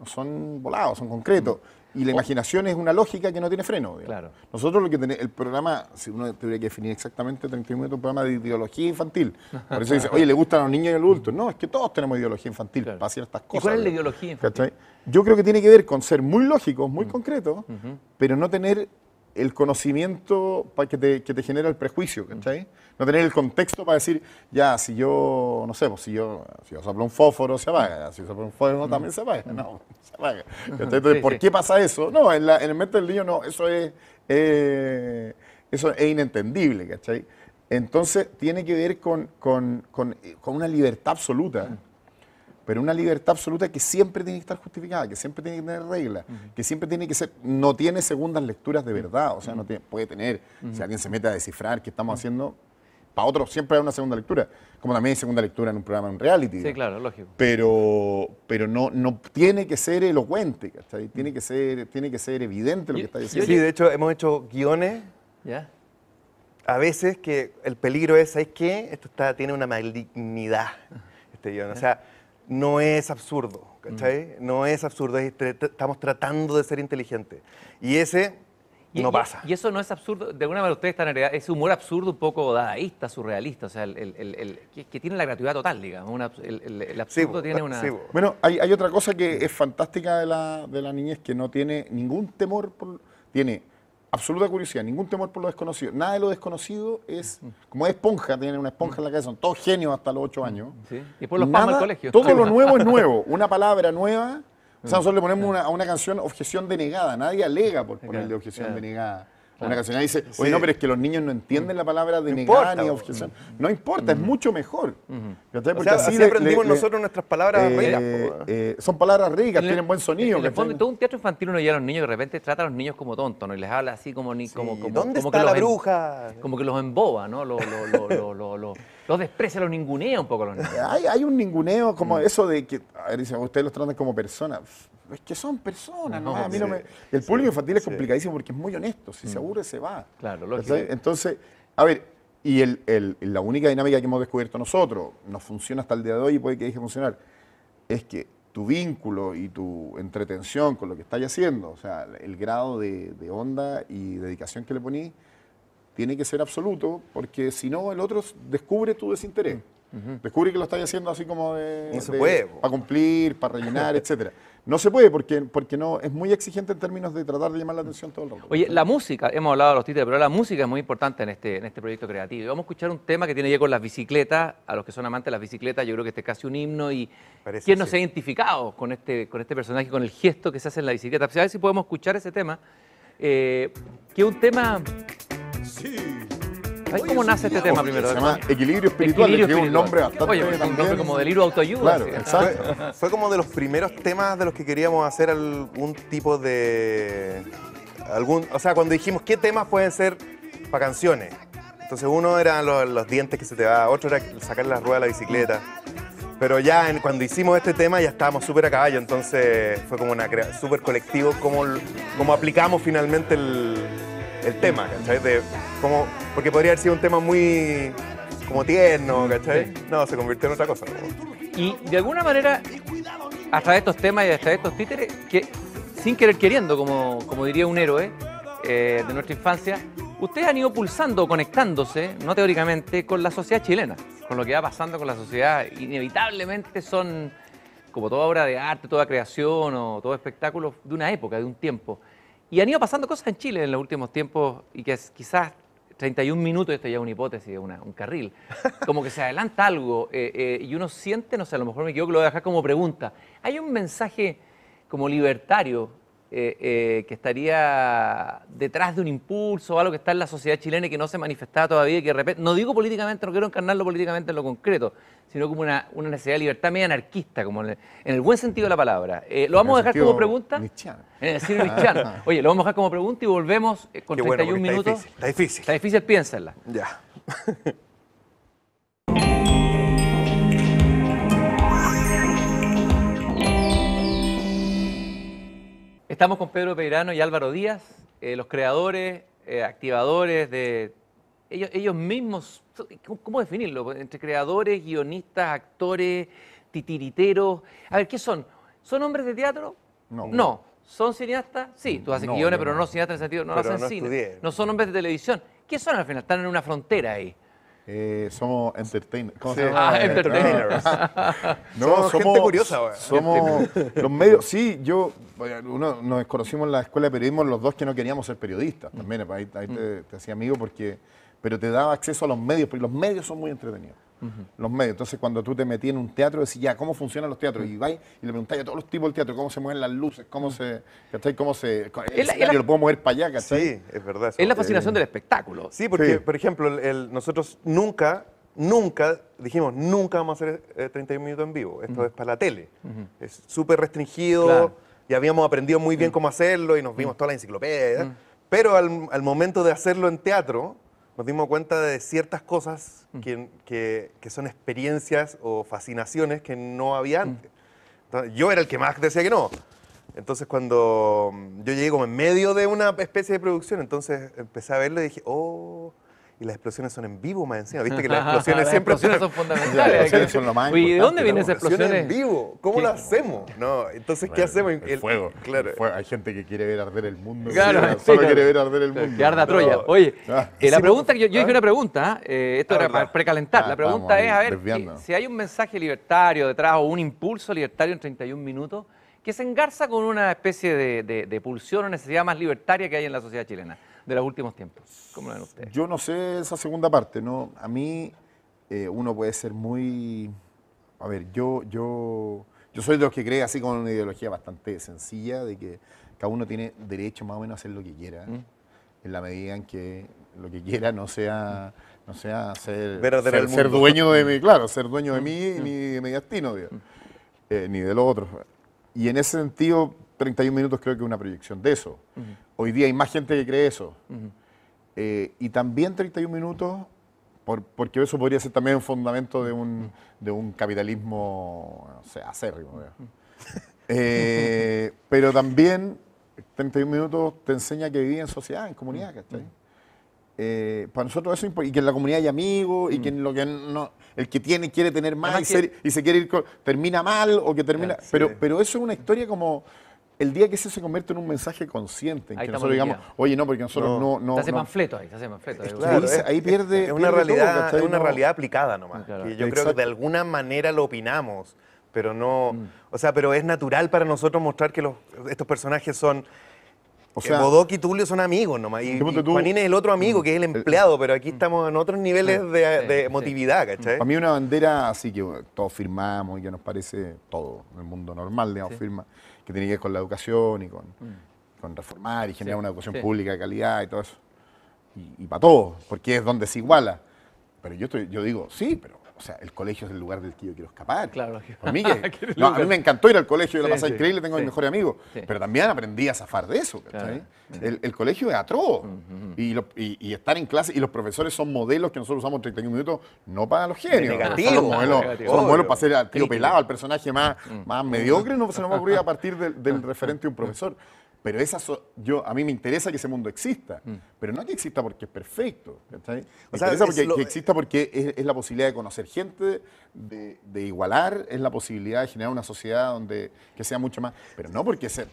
no son volados, son concretos. Mm. Y la imaginación es una lógica que no tiene freno. Claro. Nosotros lo que tenemos, el programa, si uno tendría que definir exactamente 30 un programa de ideología infantil. Por eso dice, oye, le gustan a los niños y los adultos. No, es que todos tenemos ideología infantil para hacer estas cosas. ¿Y cuál es la ideología infantil? Yo creo que tiene que ver con ser muy lógicos, muy mm. concreto, concretos, pero no tener el conocimiento que te, que te genera el prejuicio, ¿cachai? no tener el contexto para decir, ya, si yo, no sé, pues, si yo, si soplo un fósforo, se apaga, si yo soplo un fósforo también se apaga, no, se apaga. Entonces, ¿por qué pasa eso? No, en, el mente del niño no, eso es, eh, eso es inentendible, ¿cachai? Entonces, tiene que ver con, una libertad absoluta pero una libertad absoluta que siempre tiene que estar justificada, que siempre tiene que tener reglas, que siempre tiene que ser, no tiene segundas lecturas de verdad, o sea, no puede tener, si alguien se mete a descifrar qué estamos haciendo, para otros siempre hay una segunda lectura, como también hay segunda lectura en un programa en reality. Sí, claro, lógico. Pero, pero no, no tiene que ser elocuente, ¿cachai? Tiene que ser, tiene que ser evidente lo que está diciendo. Sí, de hecho, hemos hecho guiones. Ya. A veces que el peligro es, ¿sabes qué? Esto está, tiene una malignidad, este guión. O sea, no es absurdo, ¿cachai? Mm. No es absurdo, estamos tratando de ser inteligentes. Y ese y, no pasa. Y, eso no es absurdo. De alguna manera ustedes están realidad, es humor absurdo un poco dadaísta, surrealista, o sea, el, que, tiene la gratuidad total, digamos. el, absurdo tiene una... bueno, hay, otra cosa que es fantástica de la, de la niñez, que no tiene ningún temor, por, tiene absoluta curiosidad, ningún temor por lo desconocido. Nada de lo desconocido es, como es esponja, tiene una esponja en la cabeza, son todos genios hasta los ocho mm, años. Y por los Nada, al colegio. Todo lo nuevo es nuevo. Una palabra nueva o sea, nosotros le ponemos mm. a una canción objeción denegada. Nadie alega por ponerle objeción denegada. Una canción dice, oye, no, pero es que los niños no entienden la palabra denegada ni objeción. Mm. No importa, es mm. mucho mejor. o sea, así, aprendimos nosotros nuestras palabras eh, ricas. Eh, son palabras ricas, tienen buen sonido. En todo un teatro infantil uno llega a los niños y de repente trata a los niños como tontos, ¿no? Y les habla así como... Ni, como, que la los bruja? como que los emboba, ¿no? Los desprecia, los ningunea un poco los eh, niños. Hay, un ninguneo como mm. eso de que, a ver, ustedes los tratan como personas. Es que son personas, ¿no? a mí no me... El público infantil es complicadísimo porque es muy honesto. Si se mm. aburre, se va. Claro, lógico. Entonces, a ver, y la única dinámica que hemos descubierto nosotros, nos funciona hasta el día de hoy y puede que deje de funcionar, es que tu vínculo y tu entretención con lo que estás haciendo, o sea, el grado de, de onda y dedicación que le ponís, tiene que ser absoluto, porque si no, el otro descubre tu desinterés. Mm, descubre que lo estás haciendo así como de. No se puede, para cumplir, para rellenar, etcétera. No se puede porque, porque no, es muy exigente en términos de tratar de llamar la atención todo el rato. Oye, la música, hemos hablado de los títulos, pero la música es muy importante en este, en este proyecto creativo. y Vamos a escuchar un tema que tiene que ver con las bicicletas. A los que son amantes de las bicicletas, yo creo que este es casi un himno y quién no se ha identificado con este, con este personaje, con el gesto que se hace en la bicicleta. A ver si podemos escuchar ese tema, eh, que es un tema cómo nace este tema primero? Se llama Equilibrio Espiritual, que es un nombre bastante Oye, un nombre como delirio autoayuda. Claro, exacto. Fue, como de los primeros temas de los que queríamos hacer algún tipo de... Algún, o sea, cuando dijimos qué temas pueden ser para canciones. Entonces uno eran los, dientes que se te va, otro era sacar la rueda de la bicicleta. Pero ya cuando hicimos este tema ya estábamos súper a caballo, entonces fue como una súper colectivo cómo aplicamos finalmente el, el tema, ¿cachai? De porque podría haber sido un tema muy como tierno, ¿cachai? No, se convirtió en otra cosa. Y de alguna manera, a través de estos temas y a través de estos títeres, que sin querer queriendo, como, diría un héroe eh, de nuestra infancia, ustedes han ido pulsando, conectándose, no teóricamente, con la sociedad chilena, con lo que va pasando con la sociedad. Inevitablemente son, como toda obra de arte, toda creación o todo espectáculo de una época, de un tiempo. Y han ido pasando cosas en Chile en los últimos tiempos y que es, quizás 31 minutos, esto ya es una hipótesis, una, un carril, como que se adelanta algo eh, eh, y uno siente, no sé, a lo mejor me equivoco, lo voy a dejar como pregunta. ¿Hay un mensaje como libertario eh, eh, que estaría detrás de un impulso o algo que está en la sociedad chilena y que no se manifestaba todavía y que de repente, no digo políticamente, no quiero encarnarlo políticamente en lo concreto, sino como una, necesidad de libertad media anarquista, como en el, buen sentido de la palabra. Eh, lo vamos a dejar como pregunta. Nichiano. En el Oye, lo vamos a dejar como pregunta y volvemos con 31 bueno, minutos. Está difícil, está difícil. Está Ya. Estamos con Pedro Peirano y Álvaro Díaz, eh, los creadores, eh, activadores de... Ellos, mismos, ¿cómo definirlo? Entre creadores, guionistas, actores, titiriteros. A ver, ¿qué son? ¿Son hombres de teatro? No. No. ¿Son cineastas? Sí, tú haces guiones, pero no, cineastas en el sentido, no hacen no No son hombres de televisión. ¿Qué son al final? Están en una frontera ahí. Eh, somos entertainers. Ah, ah. somos, gente curiosa, Somos los medios. Sí, yo, uno, nos conocimos en la escuela de periodismo los dos que no queríamos ser periodistas. También ahí, mm. te, te, hacía amigo porque, pero te daba acceso a los medios, porque los medios son muy entretenidos los medios. Entonces, cuando tú te metías en un teatro, decías, ya, ¿cómo funcionan los teatros? Y vais y le preguntáis a todos los tipos del teatro, cómo se mueven las luces, cómo se. ¿Cómo se. lo puedo mover para allá, ¿cachai? Sí, es verdad. Es la fascinación del espectáculo. Sí, porque, por ejemplo, nosotros nunca nunca, dijimos, nunca vamos a hacer 31 eh, minutos en vivo. Esto es para la tele. Es súper restringido. Y habíamos aprendido muy bien mm. cómo hacerlo y nos vimos mm. toda la enciclopedia. Mm. Pero al, momento de hacerlo en teatro, nos dimos cuenta de ciertas cosas mm. que, que, que son experiencias o fascinaciones que no había mm. antes. yo era el que más decía que no. Entonces cuando mm, yo llegué como en medio de una especie de producción, entonces empecé a verlo y dije, oh, y las explosiones son en vivo más encima. Viste que las explosiones siempre son, fundamentales. las explosiones son lo más ¿Y de dónde vienen esas explosiones? en vivo. ¿Cómo lo hacemos? No, entonces, ¿qué hacemos? El, fuego. Claro. Hay gente que quiere ver arder el mundo. Claro, solo quiere ver arder el mundo. Que arda Troya. Oye, eh, la pregunta yo, dije una pregunta, ¿ah? eh, esto era para precalentar. Ah, la pregunta es, a ver, si hay un mensaje libertario detrás o un impulso libertario en 31 minutos que se engarza con una especie de, de, de pulsión o necesidad más libertaria que hay en la sociedad chilena de los últimos tiempos. ¿Cómo lo ven ustedes? Yo no sé esa segunda parte, ¿no? A mí eh, uno puede ser muy... A ver, yo, yo, yo soy de los que cree así con una ideología bastante sencilla de que cada uno tiene derecho más o menos a hacer lo que quiera, mm. en la medida en que lo que quiera no sea... No sea ser, ser, dueño de mí, claro, ser dueño de mm. mí ni mm. de mi destino, eh, ni de los otros. Y en ese sentido, 31 minutos creo que es una proyección de eso. Hoy día hay más gente que cree eso. Eh, y también 31 minutos, porque eso podría ser también un fundamento de un, capitalismo acérrimo. Eh, pero también 31 minutos te enseña que vivir en sociedad, en comunidad, eh, para nosotros eso es y que en la comunidad hay amigos y que lo que el que tiene quiere tener más y, se quiere ir con, termina mal o que termina pero eso es una historia como el día que ese se convierte en un mensaje consciente, en que nosotros digamos, oye, no, porque nosotros no... se hace panfleto ahí, se hace panfleto. ahí, pierde... Es una, realidad, una realidad aplicada nomás. yo creo que de alguna manera lo opinamos, pero no... Mm. O sea, pero es natural para nosotros mostrar que estos personajes son... O sea, Bodoc y Tulio son amigos nomás. Y, y es el otro amigo, mm, que es el empleado, pero aquí mm. estamos en otros niveles de, emotividad, Para mí una bandera así que todos firmamos y que nos parece todo, el mundo normal, digamos, firma que tiene que ver con la educación y con, mm. con reformar y generar una educación pública de calidad y todo eso. Y, y para todos, porque es donde se iguala. Pero yo, estoy, yo digo, sí, pero o sea, el colegio es el lugar del que yo quiero escapar. mí a mí me encantó ir al colegio, yo la pasé increíble, tengo sí, mejor amigo. amigos, pero también aprendí a zafar de eso. el, colegio es atroz y, estar en clase y los profesores son modelos que nosotros usamos 31 minutos no para los genios. son modelos, para ser al tío pelado, al personaje mm. más, mediocre, no se nos va a partir del, del referente de un profesor. Pero yo, a mí me interesa que ese mundo exista, mm. pero no que exista porque es perfecto. Me interesa que exista porque es, la posibilidad de conocer gente, de, igualar, es la posibilidad de generar una sociedad donde que sea mucho más. Pero no porque sea,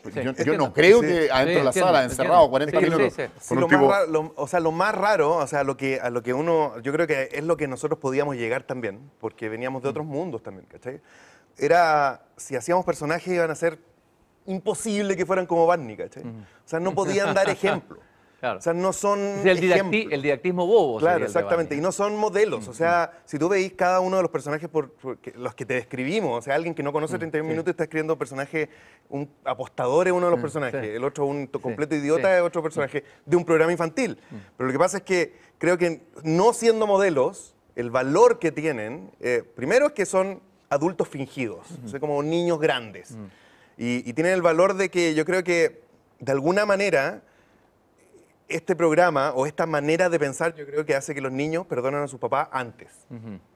yo, no creo que adentro de la sala, encerrado 40 minutos. Con un tipo... o sea, lo más raro, o sea, lo que, a lo que uno, yo creo que es lo que nosotros podíamos llegar también, porque veníamos de mm. otros mundos también, ¿cachai? Era, si hacíamos personajes iban a ser imposible que fueran como Barney, O sea, no podían dar ejemplo. O sea, no son. el, didactismo bobo. Claro, exactamente. Y no son modelos. O sea, si tú veis cada uno de los personajes por, los que te describimos, o sea, alguien que no conoce 31 mm, minutos está escribiendo personaje, un apostador es uno de los mm, personajes, el otro un completo idiota es otro personaje de un programa infantil. Mm. Pero lo que pasa es que creo que no siendo modelos, el valor que tienen, eh, primero es que son adultos fingidos, o sea, como niños grandes. Y, y tienen el valor de que yo creo que, de alguna manera, este programa o esta manera de pensar, yo creo que hace que los niños perdonen a sus papás antes.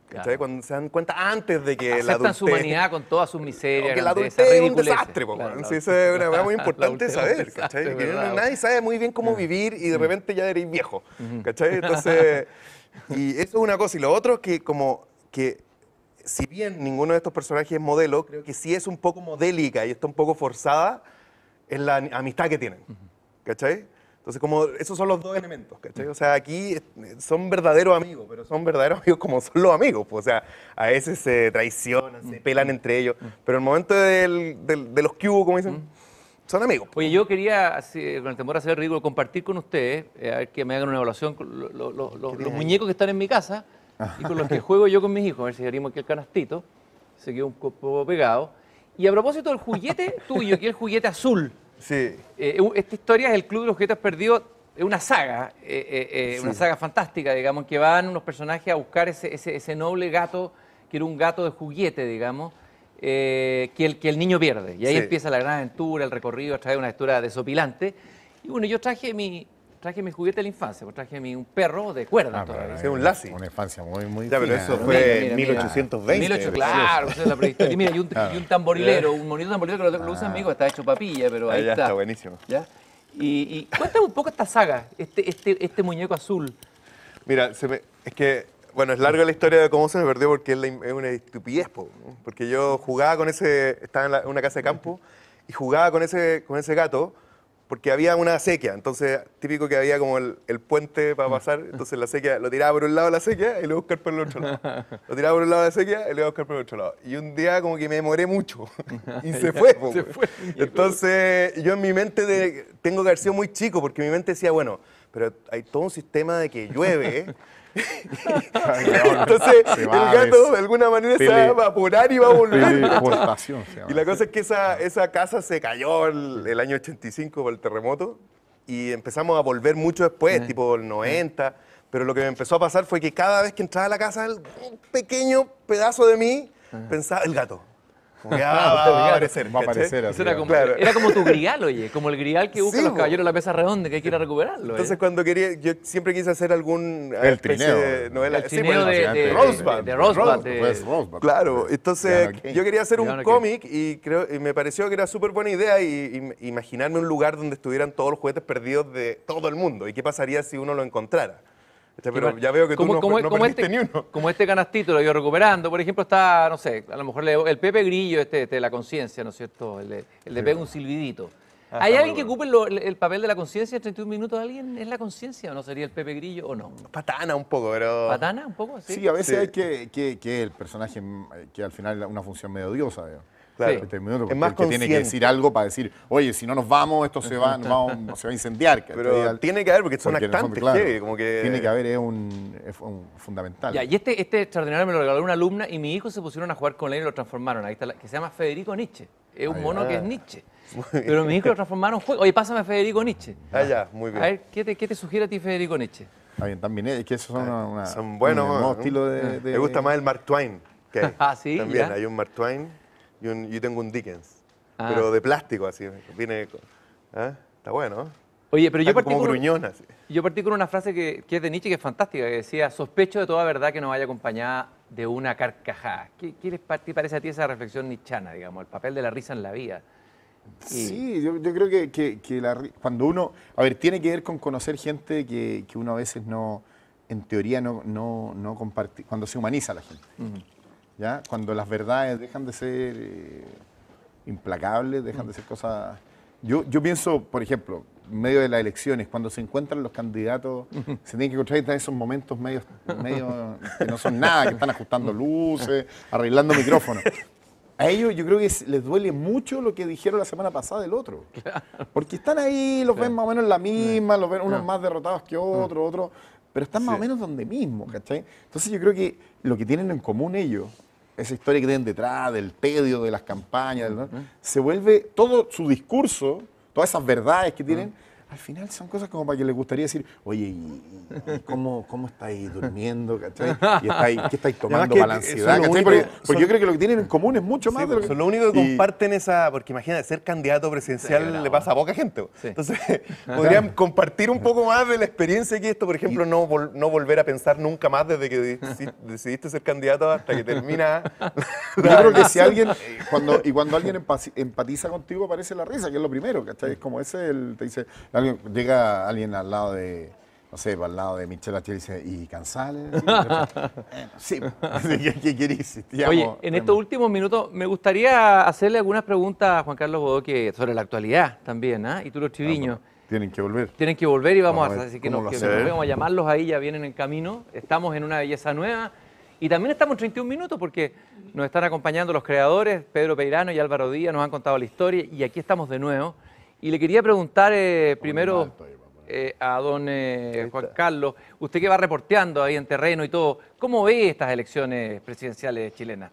¿cachai? Cuando se dan cuenta antes de que Aceptan la adultez... su humanidad con todas sus miserias. Que la adultez es un desastre, Eso es una verdad muy importante saber, ¿cachai? nadie sabe muy bien cómo vivir y de repente ya eres viejo, ¿cachai? Entonces, y eso es una cosa. Y lo otro es que como que si bien ninguno de estos personajes es modelo, creo que sí es un poco modélica y está un poco forzada en la amistad que tienen. ¿Cachai? Entonces, como esos son los dos elementos, ¿cachai? O sea, aquí eh, son verdaderos amigos, pero son verdaderos amigos como son los amigos. Pues, o sea, a veces se traicionan, se pelan entre ellos, pero en el momento de los cubos, como dicen, son amigos. Pues. Oye, yo quería, con el temor a ser ridículo, compartir con ustedes, eh, a ver que me hagan una evaluación, los muñecos que están en mi casa. y con los que juego yo con mis hijos, a ver si abrimos aquí el canastito, se quedó un poco pegado. Y a propósito del juguete tuyo, que es el juguete azul. Sí. Eh, esta historia es el Club de los Juguetes Perdidos, es una saga, eh, eh, una saga fantástica, digamos, en que van unos personajes a buscar ese, noble gato, que era un gato de juguete, digamos, que, el, que el niño pierde. Y ahí empieza la gran aventura, el recorrido, trae una aventura desopilante. Y bueno, yo traje mi, traje mi juguete de la infancia, pues, traje mi, un perro de cuerda. Ah, todavía. Es un lassi. Una infancia muy, muy. Ya, pero eso fue en 1820. Pues. claro, es la prehistoria. Y mira, un, un tamborilero, un monito tamborilero que lo, usa usan amigos, está hecho papilla, pero ahí, está. está buenísimo. Y, cuéntame un poco esta saga, este, este, este muñeco azul. Mira, es que, bueno, es larga la historia de cómo se me perdió porque es, una estupidez, porque yo jugaba con ese, estaba en, en, una casa de campo y jugaba con ese, con ese gato porque había una sequía, entonces típico que había como el, puente para mm. pasar, entonces la sequía lo tiraba por un lado la sequía y lo iba a buscar por el otro lado. Lo tiraba por un lado la sequía y lo iba a buscar por el otro lado. Y un día como que me demoré mucho y se fue. entonces yo en mi mente tengo que muy chico porque mi mente decía, bueno, pero hay todo un sistema de que llueve. Entonces, el gato de alguna manera se va a evaporar y va a volver. y la cosa es que esa, esa casa se cayó el, año 85 por el terremoto y empezamos a volver mucho después, eh. tipo el 90. Eh. Pero lo que me empezó a pasar fue que cada vez que entraba a la casa, un pequeño pedazo de mí eh. pensaba, el gato, a aparecer. era, como, tu grial, oye, como el grial que busca los caballeros de la mesa redonda, que hay que ir recuperarlo. Eh. Entonces, cuando quería, yo siempre quise hacer algún. El eh, trineo. De de, Rosebud. claro, entonces yo quería hacer un cómic y, creo, me pareció que era súper buena idea y, imaginarme un lugar donde estuvieran todos los juguetes perdidos de todo el mundo y qué pasaría si uno lo encontrara. Este, pero ya veo que tú no, como, este, ni uno. Como este canastito lo yo recuperando, por ejemplo, está, no sé, a lo mejor el Pepe Grillo, este, de este, la conciencia, ¿no es cierto? El de, el pega un silbidito. Ah, ¿Hay alguien que ocupe el, papel de la conciencia en 31 minutos? de ¿Alguien es la conciencia o no sería el Pepe Grillo o no? Patana un poco, pero... ¿Patana un poco? Sí, sí a veces hay que, que, el personaje, eh, que al final una función medio odiosa, Claro. Este es más tiene que decir algo para decir, oye, si no nos vamos, esto se va, se va a incendiar. Pero tiene que haber, porque son actantes, como que... Tiene que haber, es un, es fundamental. y este, este extraordinario me lo regaló una alumna y mi hijo se pusieron a jugar con él y lo transformaron. Ahí está, que se llama Federico Nietzsche. Es un mono que es Nietzsche. Pero mi hijo lo transformaron en juego. Oye, pásame Federico Nietzsche. Ah, ya, muy bien. A ver, ¿qué te, qué te sugiere a ti Federico Nietzsche? también es que esos son, ah, son buenos. estilo Me gusta más el Mark Twain. ah, sí. También hay un Mark Twain y yo tengo un Dickens, ah. pero de plástico así, viene, ¿ah? está bueno. Oye, pero yo partí, con yo partí con una frase que, es de Nietzsche que es fantástica, que decía, sospecho de toda verdad que no vaya acompañada de una carcajada. ¿Qué, qué les parece a ti esa reflexión nichana, digamos, el papel de la risa en la vida? Sí, yo, creo que, cuando uno, a ver, tiene que ver con conocer gente que, uno a veces no, en teoría no, no, no comparte, cuando se humaniza la gente. Cuando las verdades dejan de ser eh, implacables, dejan de ser cosas... Yo, yo pienso, por ejemplo, en medio de las elecciones, cuando se encuentran los candidatos, se tienen que encontrar en esos momentos medios, medio que no son nada, que están ajustando luces, arreglando micrófonos. A ellos yo creo que les duele mucho lo que dijeron la semana pasada el otro. Porque están ahí, los ven más o menos la misma, los ven unos más derrotados que otros, otros, pero están más o menos donde mismo, ¿cachai? Entonces yo creo que lo que tienen en común ellos esa historia que tienen detrás, del tedio, de las campañas, se vuelve todo su discurso, todas esas verdades que tienen, al final son cosas como para que les gustaría decir, oye, ¿y ¿cómo, cómo estáis durmiendo? ¿Qué estáis tomando para la ansiedad? porque, yo creo que lo que tienen en común es mucho más de lo pues, que... lo único que comparten esa... Porque imagínate, ser candidato presidencial le pasa a poca gente. Pues. Entonces, podrían compartir un poco más de la experiencia que esto, por ejemplo, no, no volver a pensar nunca más desde que decidiste ser candidato hasta que termina... yo creo que si alguien... Cuando, y cuando alguien empatiza contigo, aparece la risa, que es lo primero, ¿cachai? Es como ese, te dice llega alguien al lado de, no sé, al lado de Michelle Achille ¿y Canzales? Eh, sí, ¿qué, querés? Oye, en estos últimos minutos me gustaría hacerle algunas preguntas a Juan Carlos Bodoque sobre la actualidad también, ¿ah? Y tú los ah, chiviños. tienen que volver. Tienen que volver y vamos, a, decir así que nos, a llamarlos ahí, ya vienen en camino. Estamos en una belleza nueva. Y también estamos en 31 minutos porque nos están acompañando los creadores, Pedro Peirano y Álvaro Díaz, nos han contado la historia y aquí estamos de nuevo y le quería preguntar eh, primero eh, a don eh, Juan Carlos, usted que va reporteando ahí en terreno y todo, ¿cómo ve estas elecciones presidenciales chilenas?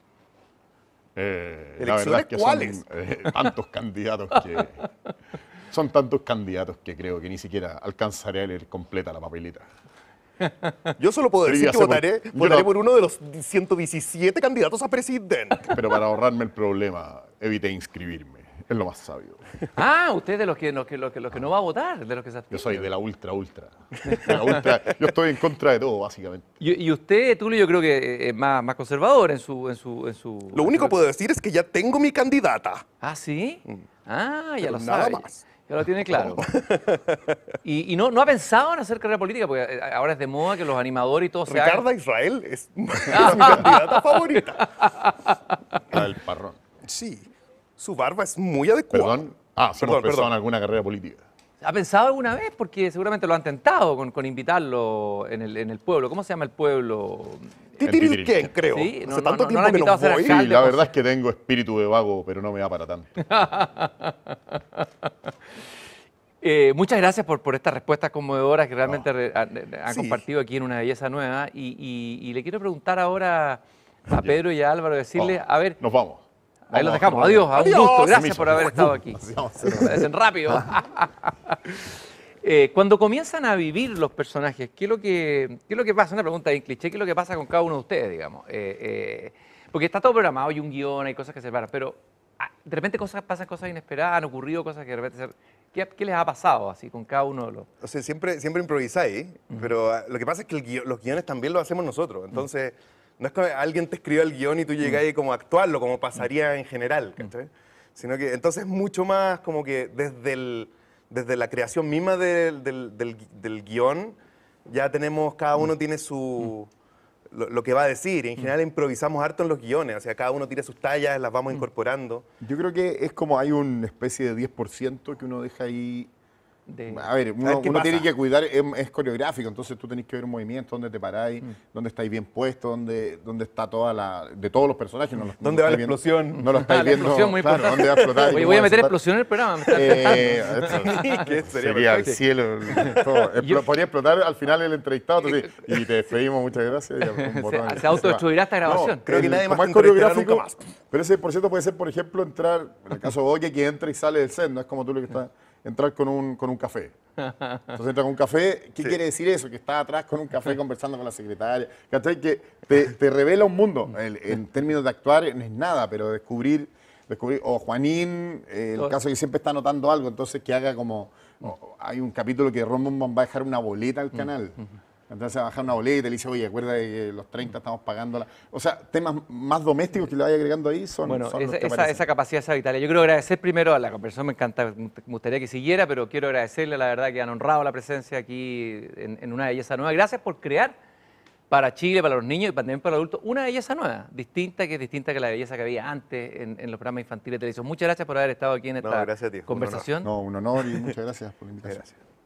la verdad es que son tantos candidatos que son tantos candidatos que creo que ni siquiera alcanzaré a leer completa la papelita. Yo solo puedo decir que votaré, por, uno de los 117 candidatos a presidente. Pero para ahorrarme el problema, evité inscribirme. Es lo más sabio. Ah, usted es de los que, los que, que, no va a votar, de los que se Yo soy de la ultra, ultra. yo estoy en contra de todo, básicamente. Y, usted, Tulio, yo creo que eh, es más, conservador en su, en su, Lo único que puedo decir es que ya tengo mi candidata. ¿Ah, sí? Mm. Ah, ya lo nada sabe. Más. Ya lo tiene claro. y, no, no, ha pensado en hacer carrera política, porque eh, ahora es de moda que los animadores y todo se Ricardo Israel es mi ah. candidata favorita. La parrón. Sí su barba es muy adecuada. Perdón. Ah, somos perdón, en alguna carrera política. ¿Ha pensado alguna vez? Porque seguramente lo han tentado con, invitarlo en el, pueblo. ¿Cómo se llama el pueblo? creo. Sí, Hace tanto la pues. verdad es que tengo espíritu de vago, pero no me da para tanto. Eh, muchas gracias por, estas respuestas conmovedoras que realmente han, compartido aquí en Una Belleza Nueva. Y, y le quiero preguntar ahora a Pedro y a Álvaro, decirle, oh, a ver... Nos vamos. Ahí los dejamos. Adiós, Adiós. Gracias por haber estado aquí. Hacen rápido. Eh, cuando comienzan a vivir los personajes, ¿qué es, lo que, ¿qué es lo que pasa? Una pregunta bien cliché, ¿qué es lo que pasa con cada uno de ustedes, digamos? Eh, eh, porque está todo programado, hay un guión, hay cosas que se paran, pero ah, de repente cosas, pasan cosas inesperadas, han ocurrido cosas que de repente... ¿Qué, les ha pasado así con cada uno de los...? O sea, siempre, siempre improvisáis, pero ah, lo que pasa es que los guiones también los hacemos nosotros, entonces... No es que alguien te escriba el guión y tú llegáis mm. como a actuarlo, como mm. pasaría en general, mm. Sino que entonces mucho más como que desde, desde la creación misma del, del, guión ya tenemos, cada uno tiene su... Lo, que va a decir. En general improvisamos harto en los guiones, o sea, cada uno tira sus tallas, las vamos incorporando. Yo creo que es como hay una especie de 10% que uno deja ahí a ver, uno, tiene que cuidar, es, coreográfico, entonces tú tenés que ver un movimiento, dónde te paráis, mm. dónde estáis bien puesto, dónde, dónde está toda la. de todos los personajes. No, ¿Dónde va la explosión? no lo estáis viendo. ¿dónde va a explotar? Oye, voy a meter explosión en el programa. Eh, sería, el cielo. Todo. Podría explotar al final el entrevistado. y te despedimos, muchas gracias. Y botón, se, auto autodestruirá esta grabación. creo que nadie más, un coreográfico. más. Pero ese, por cierto, puede ser, por ejemplo, entrar, en el caso de Oye que entra y sale del set, no es como tú lo que estás entrar con un, con un café. Entonces entra con un café, ¿qué quiere decir eso? Que está atrás con un café conversando con la secretaria. ¿Cachai? Que te, revela un mundo. Mm. en términos de actuar no es nada, pero descubrir, descubrir o Juanín, el oh. caso que siempre está anotando algo, entonces que haga como... hay un capítulo que Romón va a dejar una boleta al mm. canal. Mm. Entonces a bajar una boleta y le dice, oye, acuerda que los 30 estamos pagándola. O sea, temas más domésticos que le vaya agregando ahí son. Bueno, esa, esa, esa, capacidad es Yo quiero agradecer primero a la conversación, me encanta, me gustaría que siguiera, pero quiero agradecerle, la verdad, que han honrado la presencia aquí en, una belleza nueva. Gracias por crear para Chile, para los niños y también para los adultos, una belleza nueva, distinta, que es distinta que la belleza que había antes en, los programas infantiles de televisión. Muchas gracias por haber estado aquí en esta conversación. No, un honor y muchas gracias por la Gracias.